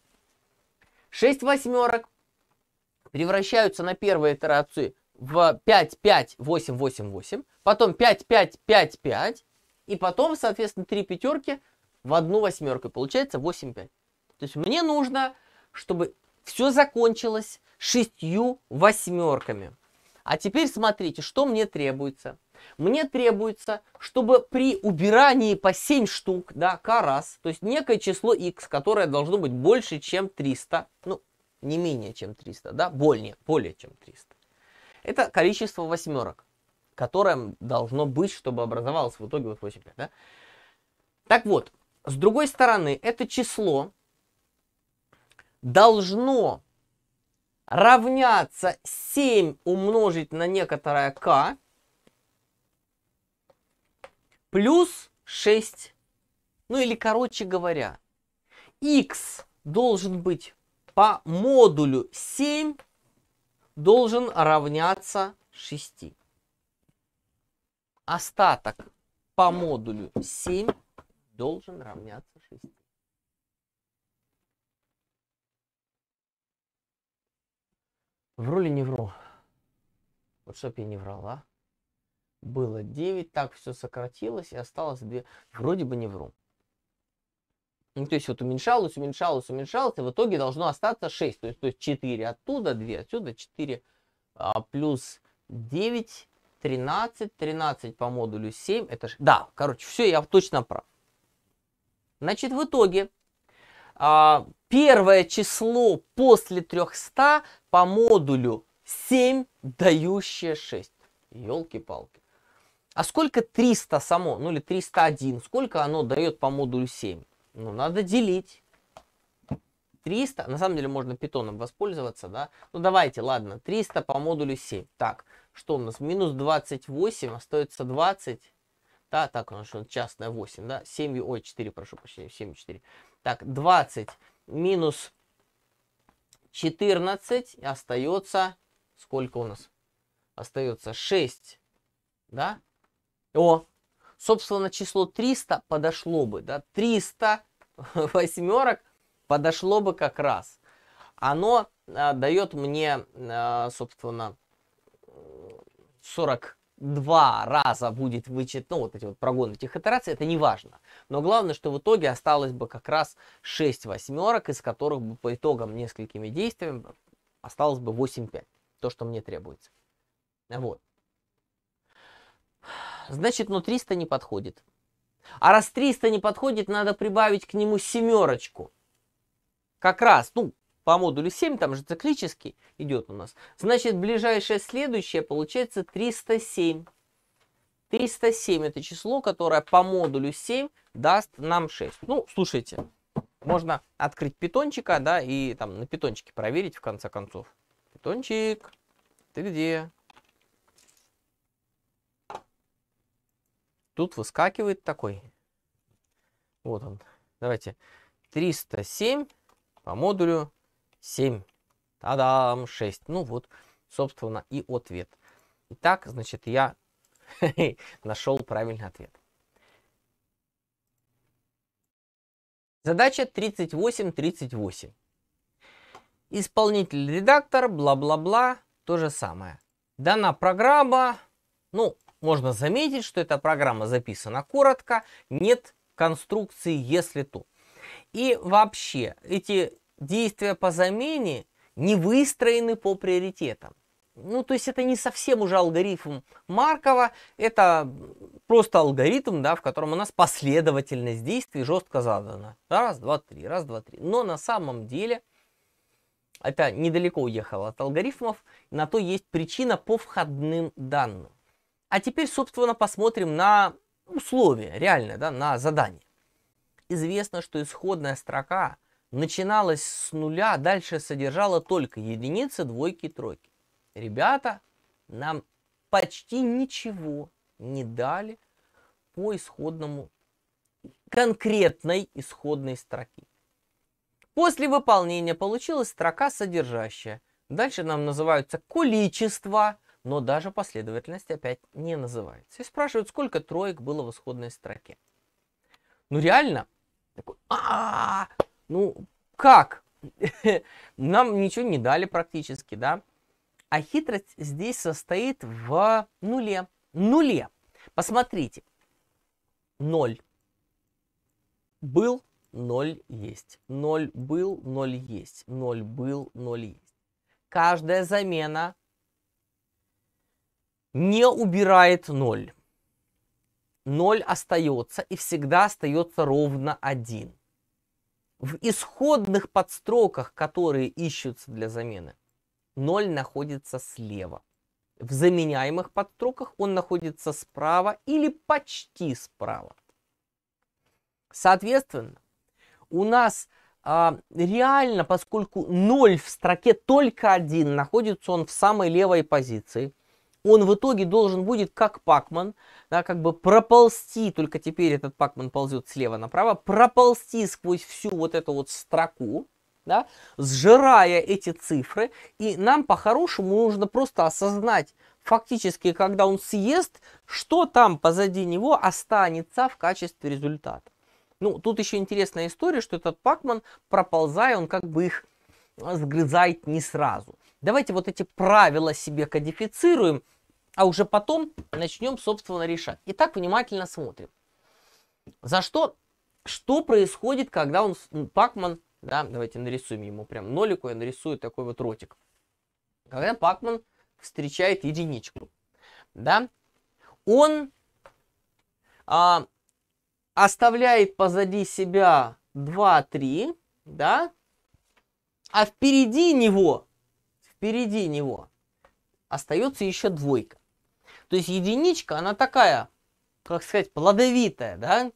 6 восьмерок превращаются на первой итерации в 5, 5, 8, 8, 8, потом 5, 5, 5, 5, и потом, соответственно, 3 пятерки в одну восьмерку. Получается 8, 5. То есть мне нужно, чтобы все закончилось шестью восьмерками. А теперь смотрите, что мне требуется. Мне требуется, чтобы при убирании по 7 штук, да, к раз, то есть некое число x, которое должно быть больше, чем 300, ну, не менее, чем 300, да, более, более чем 300. Это количество восьмерок, которое должно быть, чтобы образовалось в итоге вот 85, да. Так вот, с другой стороны, это число должно равняться 7 умножить на некоторое k, плюс 6. Ну или короче говоря, x должен быть по модулю 7 должен равняться 6. Остаток по модулю 7 должен равняться 6. В роли не вру? Вот чтоб я не врала. а? было 9, так все сократилось, и осталось 2. Вроде бы не вру. Ну, то есть вот уменьшалось, уменьшалось, уменьшалось, и в итоге должно остаться 6. То есть, то есть 4 оттуда, 2 отсюда, 4 а, плюс 9, 13, 13 по модулю 7. Это ж... Да, короче, все, я точно прав. Значит, в итоге а, первое число после 300 по модулю 7, дающее 6. Елки-палки. А сколько 300 само, ну или 301, сколько оно дает по модулю 7? Ну, надо делить. 300, на самом деле можно питоном воспользоваться, да? Ну, давайте, ладно, 300 по модулю 7. Так, что у нас? Минус 28, остается 20. Да, так, у нас частная 8, да? 7, ой, 4, прошу прощения, 7, 4. Так, 20 минус 14, остается, сколько у нас? Остается 6, да? О, собственно, число 300 подошло бы, да, 300 восьмерок подошло бы как раз. Оно а, дает мне, а, собственно, 42 раза будет вычет, ну, вот эти вот прогоны этих итераций, это не важно. Но главное, что в итоге осталось бы как раз 6 восьмерок, из которых бы по итогам несколькими действиями осталось бы 8-5, то, что мне требуется. Вот значит, но ну, 300 не подходит. А раз 300 не подходит, надо прибавить к нему семерочку. Как раз, ну, по модулю 7, там же циклический идет у нас. Значит, ближайшее следующее получается 307. 307 это число, которое по модулю 7 даст нам 6. Ну, слушайте, можно открыть питончика, да, и там на питончике проверить в конце концов. Питончик, ты где? Тут выскакивает такой. Вот он. Давайте. 307 по модулю 7. Та-дам! 6. Ну вот, собственно, и ответ. Итак, значит, я нашел правильный ответ. Задача 3838. 38. Исполнитель-редактор, бла-бла-бла, то же самое. Дана программа, ну, можно заметить, что эта программа записана коротко, нет конструкции «если то». И вообще, эти действия по замене не выстроены по приоритетам. Ну, то есть это не совсем уже алгоритм Маркова, это просто алгоритм, да, в котором у нас последовательность действий жестко задана. Раз, два, три, раз, два, три. Но на самом деле это недалеко уехало от алгоритмов, на то есть причина по входным данным. А теперь, собственно, посмотрим на условия, реально, да, на задание. Известно, что исходная строка начиналась с нуля, дальше содержала только единицы, двойки тройки. Ребята нам почти ничего не дали по исходному, конкретной исходной строке. После выполнения получилась строка содержащая. Дальше нам называются количество, но даже последовательность опять не называется. И спрашивают, сколько троек было в исходной строке. Ну реально, такой, а, -а, -а ну как? Нам ничего не дали практически, да? А хитрость здесь состоит в нуле. Нуле. Посмотрите. Ноль. Был, ноль есть. Ноль был, ноль есть. Ноль был, ноль есть. Каждая замена не убирает 0. 0 остается и всегда остается ровно 1. В исходных подстроках, которые ищутся для замены, 0 находится слева. В заменяемых подстроках он находится справа или почти справа. Соответственно, у нас а, реально, поскольку 0 в строке только один, находится он в самой левой позиции – он в итоге должен будет, как Пакман, да, как бы проползти, только теперь этот Пакман ползет слева направо, проползти сквозь всю вот эту вот строку, да, сжирая эти цифры, и нам по-хорошему нужно просто осознать, фактически, когда он съест, что там позади него останется в качестве результата. Ну, тут еще интересная история, что этот Пакман, проползая, он как бы их сгрызает не сразу. Давайте вот эти правила себе кодифицируем, а уже потом начнем, собственно, решать. Итак, внимательно смотрим. За что, что происходит, когда он, ну, Пакман, да, давайте нарисуем ему прям нолику, я нарисую такой вот ротик. Когда Пакман встречает единичку, да, он а, оставляет позади себя 2-3, да, а впереди него, впереди него остается еще двойка. То есть единичка, она такая, как сказать, плодовитая, да?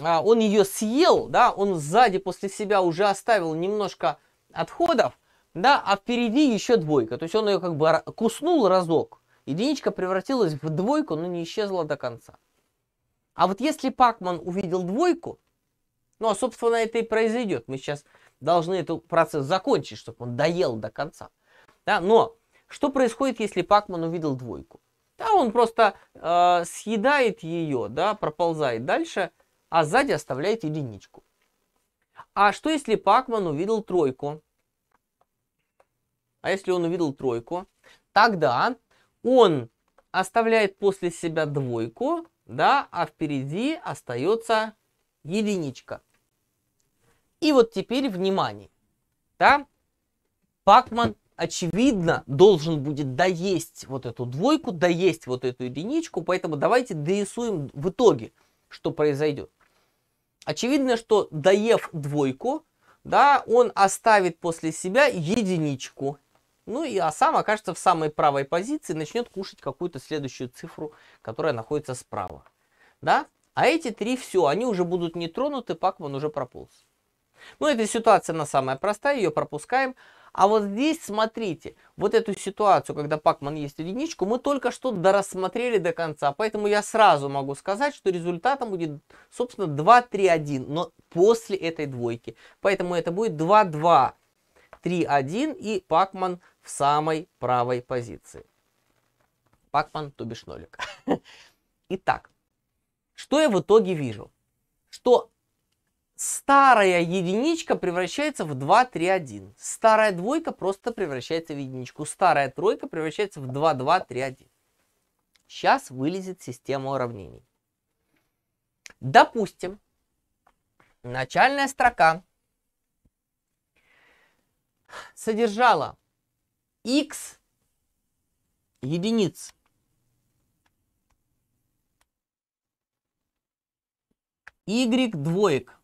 А он ее съел, да, он сзади после себя уже оставил немножко отходов, да, а впереди еще двойка. То есть он ее как бы куснул разок. Единичка превратилась в двойку, но не исчезла до конца. А вот если Пакман увидел двойку, ну, а, собственно, это и произойдет. Мы сейчас должны этот процесс закончить, чтобы он доел до конца. Да? Но что происходит, если Пакман увидел двойку? Да, он просто э, съедает ее, да, проползает дальше, а сзади оставляет единичку. А что если Пакман увидел тройку? А если он увидел тройку, тогда он оставляет после себя двойку, да, а впереди остается единичка. И вот теперь внимание, да, Пакман очевидно, должен будет доесть вот эту двойку, доесть вот эту единичку, поэтому давайте дорисуем в итоге, что произойдет. Очевидно, что доев двойку, да, он оставит после себя единичку. Ну и а сам окажется в самой правой позиции, начнет кушать какую-то следующую цифру, которая находится справа. Да? А эти три все, они уже будут не тронуты, пак, он уже прополз. Ну, эта ситуация, на самая простая, ее пропускаем. А вот здесь, смотрите, вот эту ситуацию, когда Пакман есть единичку, мы только что дорассмотрели до конца. Поэтому я сразу могу сказать, что результатом будет, собственно, 2-3-1, но после этой двойки. Поэтому это будет 2-2, 3-1 и Пакман в самой правой позиции. Пакман, то бишь нолик. Итак, что я в итоге вижу? Что старая единичка превращается в 2, 3, 1. Старая двойка просто превращается в единичку. Старая тройка превращается в 2, 2, 3, 1. Сейчас вылезет система уравнений. Допустим, начальная строка содержала x единиц. Y двоек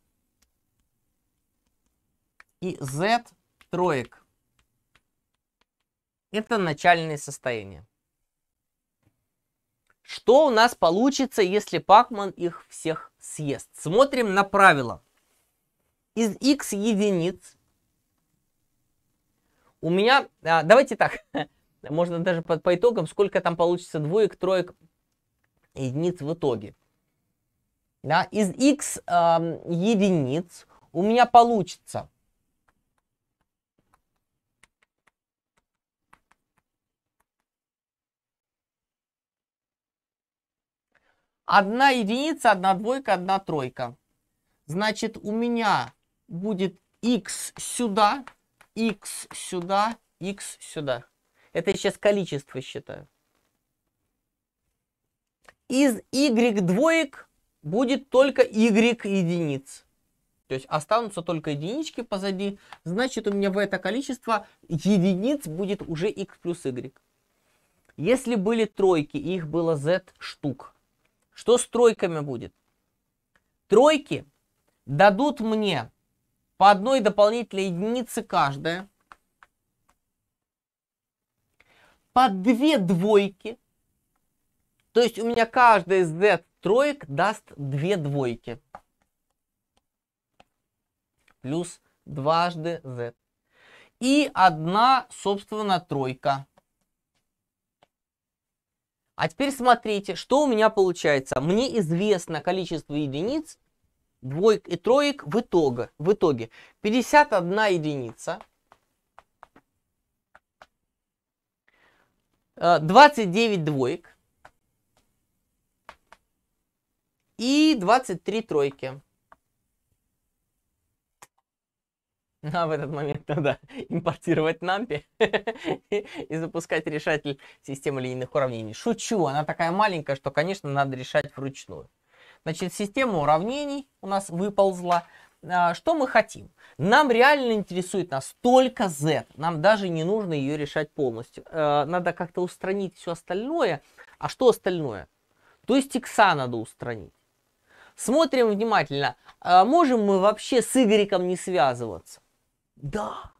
и Z троек. Это начальное состояние. Что у нас получится, если Пакман их всех съест? Смотрим на правила. Из x единиц у меня... А, давайте так. Можно даже по, по итогам, сколько там получится двоек, троек, единиц в итоге. Да, из x э, единиц у меня получится Одна единица, одна двойка, одна тройка. Значит, у меня будет x сюда, x сюда, x сюда. Это я сейчас количество считаю. Из y двоек будет только y единиц. То есть останутся только единички позади. Значит, у меня в это количество единиц будет уже x плюс y. Если были тройки, и их было z штук, что с тройками будет? Тройки дадут мне по одной дополнительной единице каждая, по две двойки, то есть у меня каждая из Z троек даст две двойки. Плюс дважды Z. И одна, собственно, тройка. А теперь смотрите, что у меня получается. Мне известно количество единиц, двоек и троек в итоге. В итоге 51 единица. 29 э, двоек. И 23 тройки. а в этот момент надо импортировать NumPy и запускать решатель системы линейных уравнений. Шучу, она такая маленькая, что, конечно, надо решать вручную. Значит, система уравнений у нас выползла. А, что мы хотим? Нам реально интересует нас только Z. Нам даже не нужно ее решать полностью. А, надо как-то устранить все остальное. А что остальное? То есть x надо устранить. Смотрим внимательно. А, можем мы вообще с Y не связываться? Да.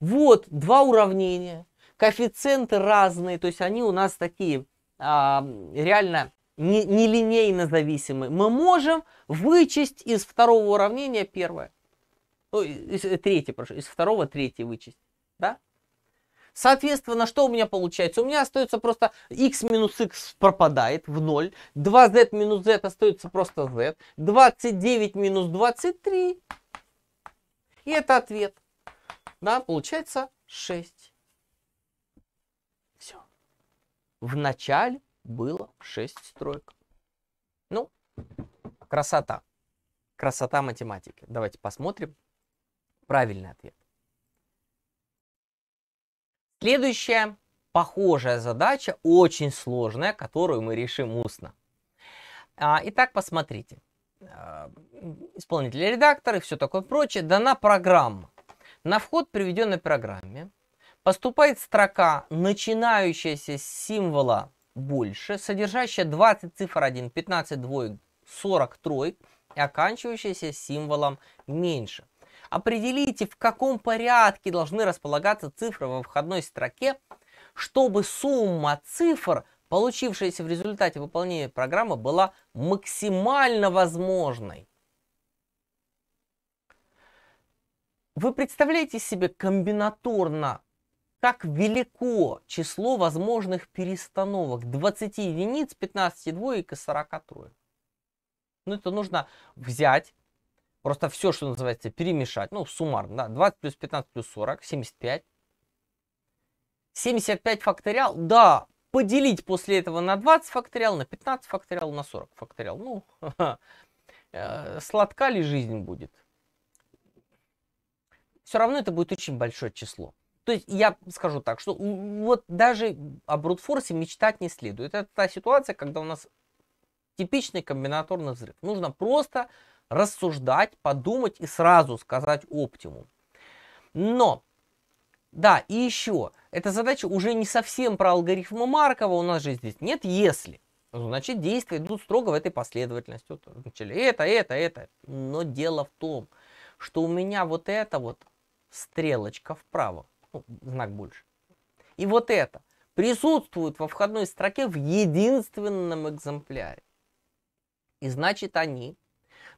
Вот два уравнения, коэффициенты разные, то есть они у нас такие а, реально нелинейно не зависимы. Мы можем вычесть из второго уравнения первое. Ну, из, э, третье, прошу, из второго третье вычесть. Да? Соответственно, что у меня получается? У меня остается просто x минус x пропадает в ноль, 2z минус z остается просто z. 29 минус 23 и это ответ. Да, получается 6. Все. В начале было 6 строек. Ну, красота. Красота математики. Давайте посмотрим правильный ответ. Следующая похожая задача, очень сложная, которую мы решим устно. А, итак, посмотрите. Э, исполнитель редактор и все такое прочее, дана программа. На вход приведенной программе поступает строка, начинающаяся с символа больше, содержащая 20 цифр 1, 15 двоек, 40 троек и оканчивающаяся символом меньше. Определите, в каком порядке должны располагаться цифры во входной строке, чтобы сумма цифр получившаяся в результате выполнения программы, была максимально возможной. Вы представляете себе комбинаторно, как велико число возможных перестановок 20 единиц, 15 двоек и 40 Ну, это нужно взять, просто все, что называется, перемешать. Ну, суммарно, да, 20 плюс 15 плюс 40, 75. 75 факториал, да, поделить после этого на 20 факториал, на 15 факториал, на 40 факториал. Ну, э, сладка ли жизнь будет? Все равно это будет очень большое число. То есть я скажу так, что вот даже о брутфорсе мечтать не следует. Это та ситуация, когда у нас типичный комбинаторный взрыв. Нужно просто рассуждать, подумать и сразу сказать оптимум. Но да, и еще, эта задача уже не совсем про алгоритмы Маркова, у нас же здесь нет «если». Значит, действия идут строго в этой последовательности. Вот, вначале это, это, это. Но дело в том, что у меня вот эта вот стрелочка вправо, ну, знак больше. И вот это присутствует во входной строке в единственном экземпляре. И значит, они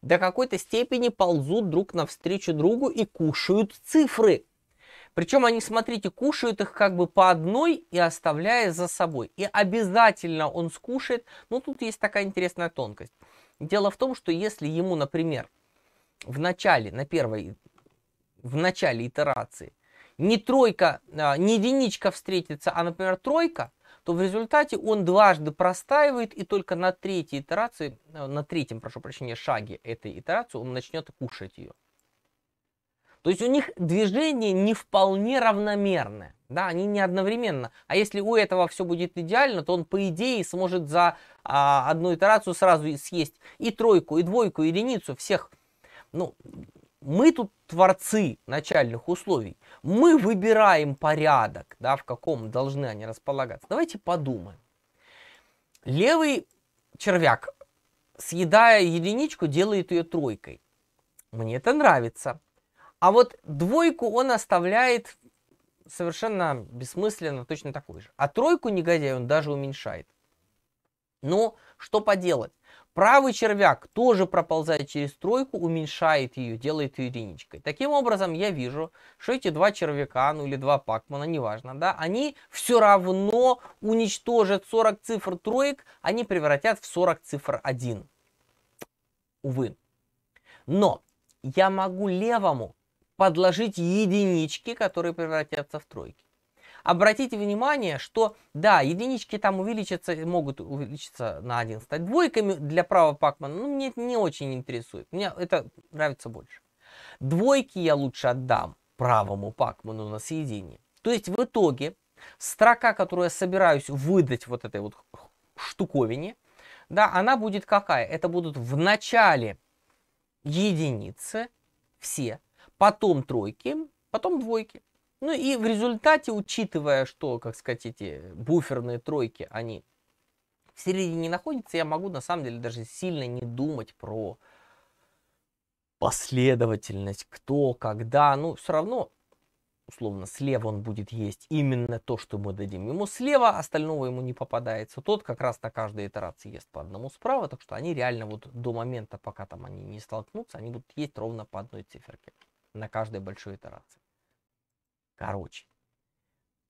до какой-то степени ползут друг навстречу другу и кушают цифры. Причем они, смотрите, кушают их как бы по одной и оставляя за собой. И обязательно он скушает. Но ну, тут есть такая интересная тонкость. Дело в том, что если ему, например, в начале, на первой, в начале итерации не тройка, а, не единичка встретится, а, например, тройка, то в результате он дважды простаивает, и только на третьей итерации, э, на третьем, прошу прощения, шаге этой итерации он начнет кушать ее. То есть у них движение не вполне равномерное. Да, они не одновременно. А если у этого все будет идеально, то он, по идее, сможет за а, одну итерацию сразу съесть и тройку, и двойку, и единицу всех. Ну, мы тут творцы начальных условий. Мы выбираем порядок, да, в каком должны они располагаться. Давайте подумаем. Левый червяк, съедая единичку, делает ее тройкой. Мне это нравится. А вот двойку он оставляет совершенно бессмысленно, точно такой же. А тройку негодяй он даже уменьшает. Но что поделать? Правый червяк тоже проползает через тройку, уменьшает ее, делает ее единичкой. Таким образом, я вижу, что эти два червяка, ну или два пакмана, неважно, да, они все равно уничтожат 40 цифр троек, они превратят в 40 цифр 1. Увы. Но я могу левому подложить единички, которые превратятся в тройки. Обратите внимание, что да, единички там увеличатся, могут увеличиться на один стать двойками для права Пакмана, Но мне это не очень интересует, мне это нравится больше. Двойки я лучше отдам правому Пакману на съедение. То есть в итоге строка, которую я собираюсь выдать вот этой вот штуковине, да, она будет какая? Это будут в начале единицы все потом тройки, потом двойки. Ну и в результате, учитывая, что, как сказать, эти буферные тройки, они в середине находятся, я могу на самом деле даже сильно не думать про последовательность, кто, когда, ну все равно условно, слева он будет есть именно то, что мы дадим ему слева, остального ему не попадается. Тот как раз на каждой итерации ест по одному справа, так что они реально вот до момента, пока там они не столкнутся, они будут есть ровно по одной циферке на каждой большой итерации. Короче,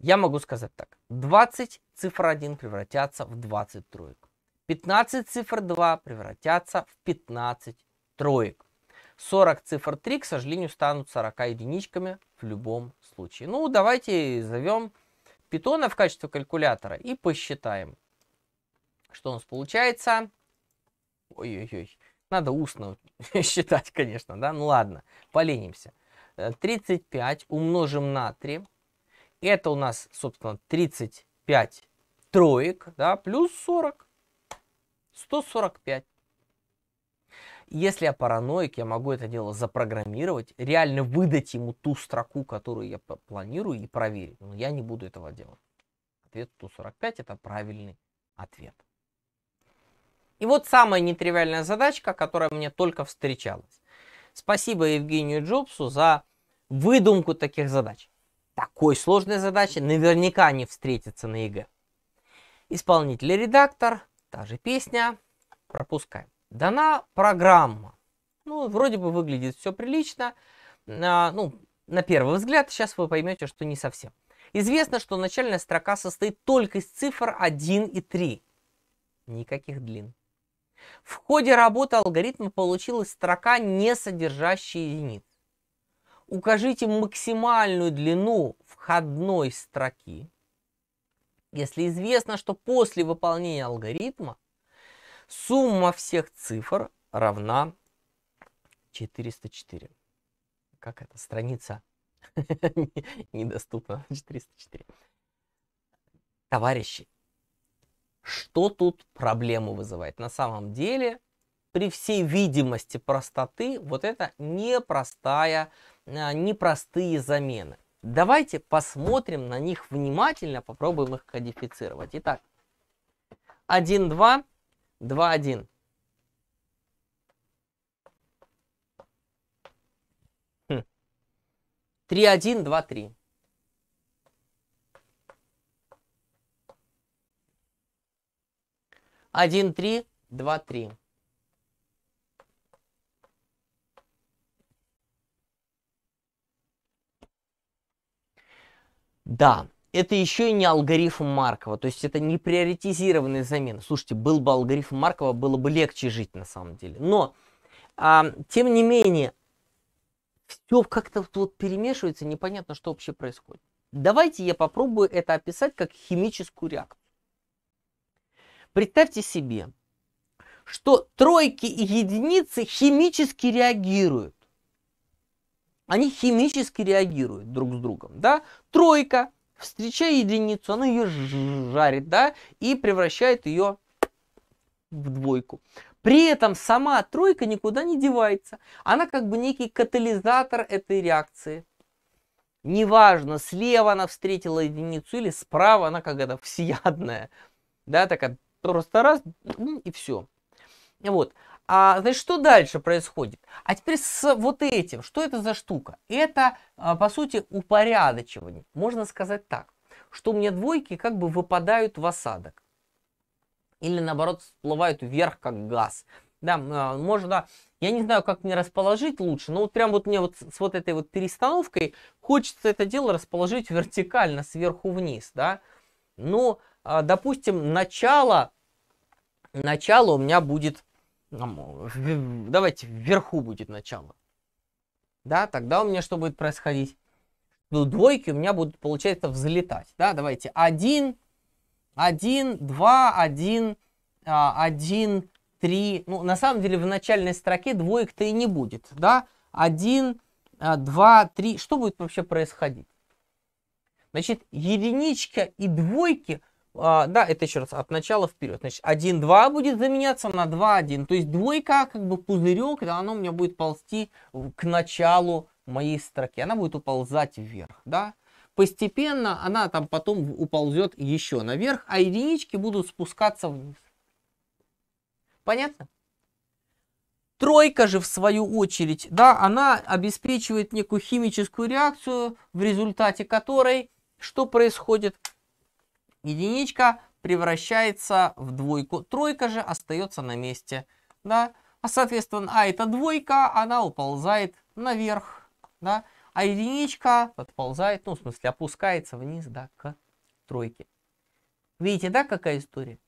я могу сказать так. 20 цифр 1 превратятся в 20 троек. 15 цифр 2 превратятся в 15 троек. 40 цифр 3, к сожалению, станут 40 единичками в любом случае. Ну, давайте зовем питона в качестве калькулятора и посчитаем, что у нас получается. Ой-ой-ой. Надо устно считать, конечно, да? Ну ладно, поленимся. 35 э, умножим на 3. Это у нас, собственно, 35 троек, да, плюс 40. 145. Если я параноик, я могу это дело запрограммировать, реально выдать ему ту строку, которую я планирую, и проверить. Но я не буду этого делать. Ответ 145 это правильный ответ. И вот самая нетривиальная задачка, которая мне только встречалась. Спасибо Евгению Джобсу за выдумку таких задач. Такой сложной задачи наверняка не встретится на ЕГЭ. Исполнитель и редактор, та же песня, пропускаем. Дана программа. Ну, вроде бы выглядит все прилично. А, ну, на первый взгляд, сейчас вы поймете, что не совсем. Известно, что начальная строка состоит только из цифр 1 и 3. Никаких длин. В ходе работы алгоритма получилась строка, не содержащая единиц. Укажите максимальную длину входной строки, если известно, что после выполнения алгоритма сумма всех цифр равна 404. Как это? Страница недоступна. 404. Товарищи, что тут проблему вызывает? На самом деле, при всей видимости простоты, вот это непростая, э, непростые замены. Давайте посмотрим на них внимательно, попробуем их кодифицировать. Итак, 1, 2, 2, 1. Хм. 3, 1, 2, 3. 1, 3, 2, 3. Да, это еще и не алгоритм Маркова, то есть это не приоритизированная замена Слушайте, был бы алгоритм Маркова, было бы легче жить на самом деле. Но, а, тем не менее, все как-то вот перемешивается, непонятно, что вообще происходит. Давайте я попробую это описать как химическую реакцию. Представьте себе, что тройки и единицы химически реагируют. Они химически реагируют друг с другом, да? Тройка, встречая единицу, она ее жарит, да, и превращает ее в двойку. При этом сама тройка никуда не девается. Она как бы некий катализатор этой реакции. Неважно, слева она встретила единицу или справа она какая-то всеядная, да, такая Просто раз, ну и все. Вот. А, значит, что дальше происходит? А теперь с вот этим. Что это за штука? Это, а, по сути, упорядочивание. Можно сказать так, что у меня двойки как бы выпадают в осадок. Или, наоборот, всплывают вверх, как газ. Да, а, можно, я не знаю, как мне расположить лучше, но вот прям вот мне вот с вот этой вот перестановкой хочется это дело расположить вертикально, сверху вниз, да. Но, ну, а, допустим, начало начало у меня будет, давайте, вверху будет начало. Да, тогда у меня что будет происходить? Ну, двойки у меня будут, получается, взлетать. Да, давайте, 1, 1, 2, 1, 1, 3. Ну, на самом деле, в начальной строке двоек-то и не будет, да. 1, 2, 3. Что будет вообще происходить? Значит, единичка и двойки – а, да, это еще раз, от начала вперед. Значит, 1-2 будет заменяться на 2-1. То есть двойка, как бы пузырек, да, она у меня будет ползти к началу моей строки. Она будет уползать вверх, да. Постепенно она там потом уползет еще наверх, а единички будут спускаться вниз. Понятно? Тройка же, в свою очередь, да, она обеспечивает некую химическую реакцию, в результате которой что происходит? единичка превращается в двойку. Тройка же остается на месте. Да? А соответственно, а эта двойка, она уползает наверх. Да? А единичка подползает, ну в смысле опускается вниз да, к тройке. Видите, да, какая история?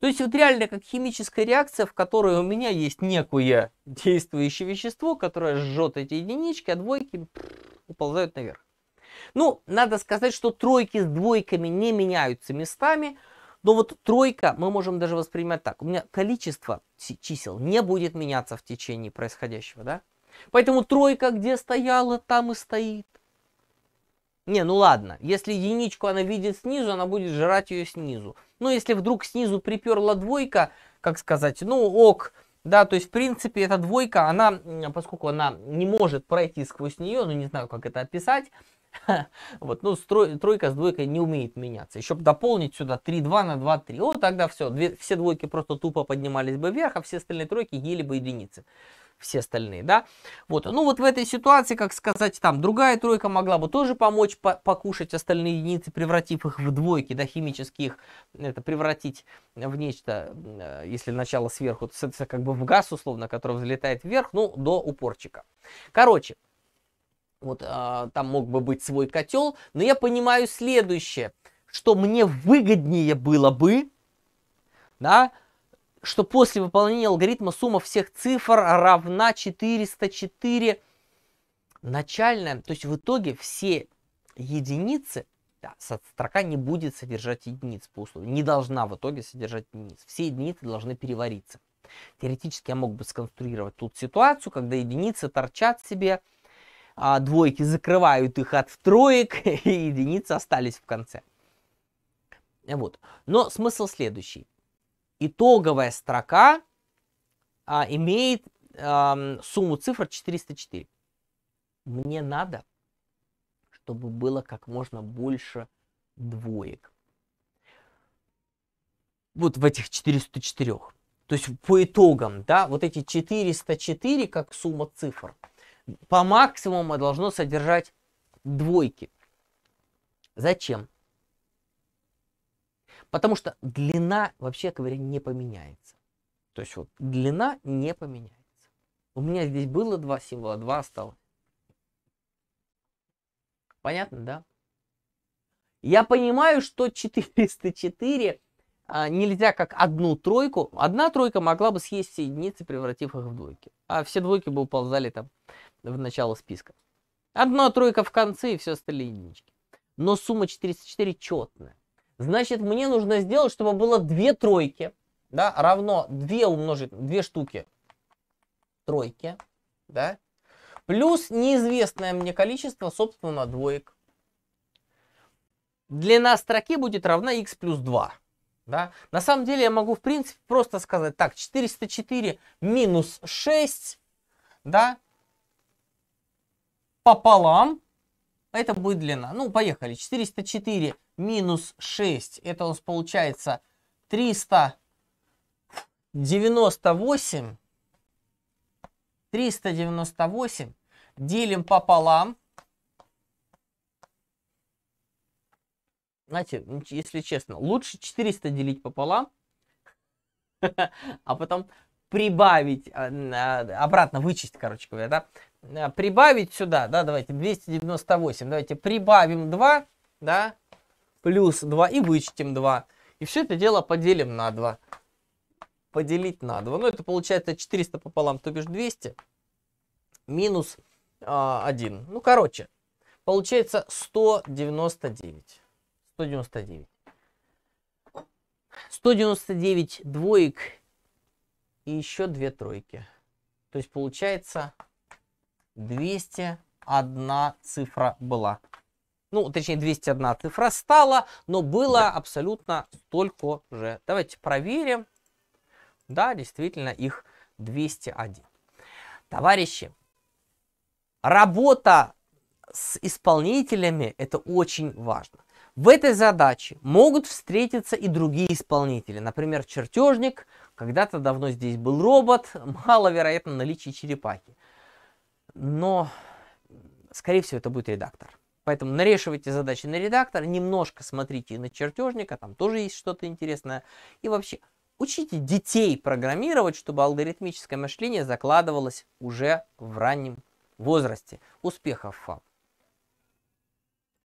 То есть вот реально как химическая реакция, в которой у меня есть некое действующее вещество, которое жжет эти единички, а двойки уползают наверх. Ну, надо сказать, что тройки с двойками не меняются местами, но вот тройка мы можем даже воспринимать так. У меня количество чисел не будет меняться в течение происходящего, да? Поэтому тройка где стояла, там и стоит. Не, ну ладно, если единичку она видит снизу, она будет жрать ее снизу. Но если вдруг снизу приперла двойка, как сказать, ну ок, да, то есть в принципе эта двойка, она, поскольку она не может пройти сквозь нее, ну не знаю, как это описать, Вот, ну, строй, тройка с двойкой не умеет меняться. Еще бы дополнить сюда 3-2 на 2-3. Вот тогда все. Две, все двойки просто тупо поднимались бы вверх, а все остальные тройки ели бы единицы. Все остальные, да? Вот. Ну, вот в этой ситуации, как сказать, там другая тройка могла бы тоже помочь по покушать остальные единицы, превратив их в двойки, да, химически их это, превратить в нечто, если начало сверху, то как бы в газ, условно, который взлетает вверх, ну, до упорчика. Короче, вот э, там мог бы быть свой котел. Но я понимаю следующее, что мне выгоднее было бы, да, что после выполнения алгоритма сумма всех цифр равна 404 начальная. То есть в итоге все единицы, да, строка не будет содержать единиц по условию, не должна в итоге содержать единиц. Все единицы должны перевариться. Теоретически я мог бы сконструировать тут ситуацию, когда единицы торчат себе, а, двойки закрывают их от троек, и единицы остались в конце. Вот. Но смысл следующий. Итоговая строка а, имеет а, сумму цифр 404. Мне надо, чтобы было как можно больше двоек. Вот в этих 404. То есть по итогам, да, вот эти 404 как сумма цифр – по максимуму должно содержать двойки. Зачем? Потому что длина, вообще говоря, не поменяется. То есть вот длина не поменяется. У меня здесь было два символа, два осталось. Понятно, да? Я понимаю, что 404 а, нельзя как одну тройку. Одна тройка могла бы съесть все единицы, превратив их в двойки. А все двойки бы уползали там в начало списка. Одна тройка в конце и все остальные единички. Но сумма 404 четная. Значит, мне нужно сделать, чтобы было две тройки, да, равно 2 умножить, 2 штуки тройки, да, плюс неизвестное мне количество, собственно, двоек. Длина строки будет равна x плюс 2. Да? На самом деле я могу, в принципе, просто сказать так, 404 минус 6, да, пополам. Это будет длина. Ну, поехали. 404 минус 6. Это у нас получается 398. 398 делим пополам. Знаете, если честно, лучше 400 делить пополам, а потом прибавить, э, э, обратно вычесть, короче говоря, да, Э, прибавить сюда, да, давайте, 298, давайте прибавим 2, да, плюс 2 и вычтем 2. И все это дело поделим на 2. Поделить на 2. Ну, это получается 400 пополам, то бишь 200, минус э, а, 1. Ну, короче, получается 199. 199. 199 двоек и еще две тройки. То есть получается 201 цифра была. Ну, точнее, 201 цифра стала, но было абсолютно столько же. Давайте проверим. Да, действительно, их 201. Товарищи, работа с исполнителями – это очень важно. В этой задаче могут встретиться и другие исполнители. Например, чертежник, когда-то давно здесь был робот, маловероятно наличие черепахи но, скорее всего, это будет редактор. Поэтому нарешивайте задачи на редактор, немножко смотрите на чертежника, там тоже есть что-то интересное. И вообще, учите детей программировать, чтобы алгоритмическое мышление закладывалось уже в раннем возрасте. Успехов вам!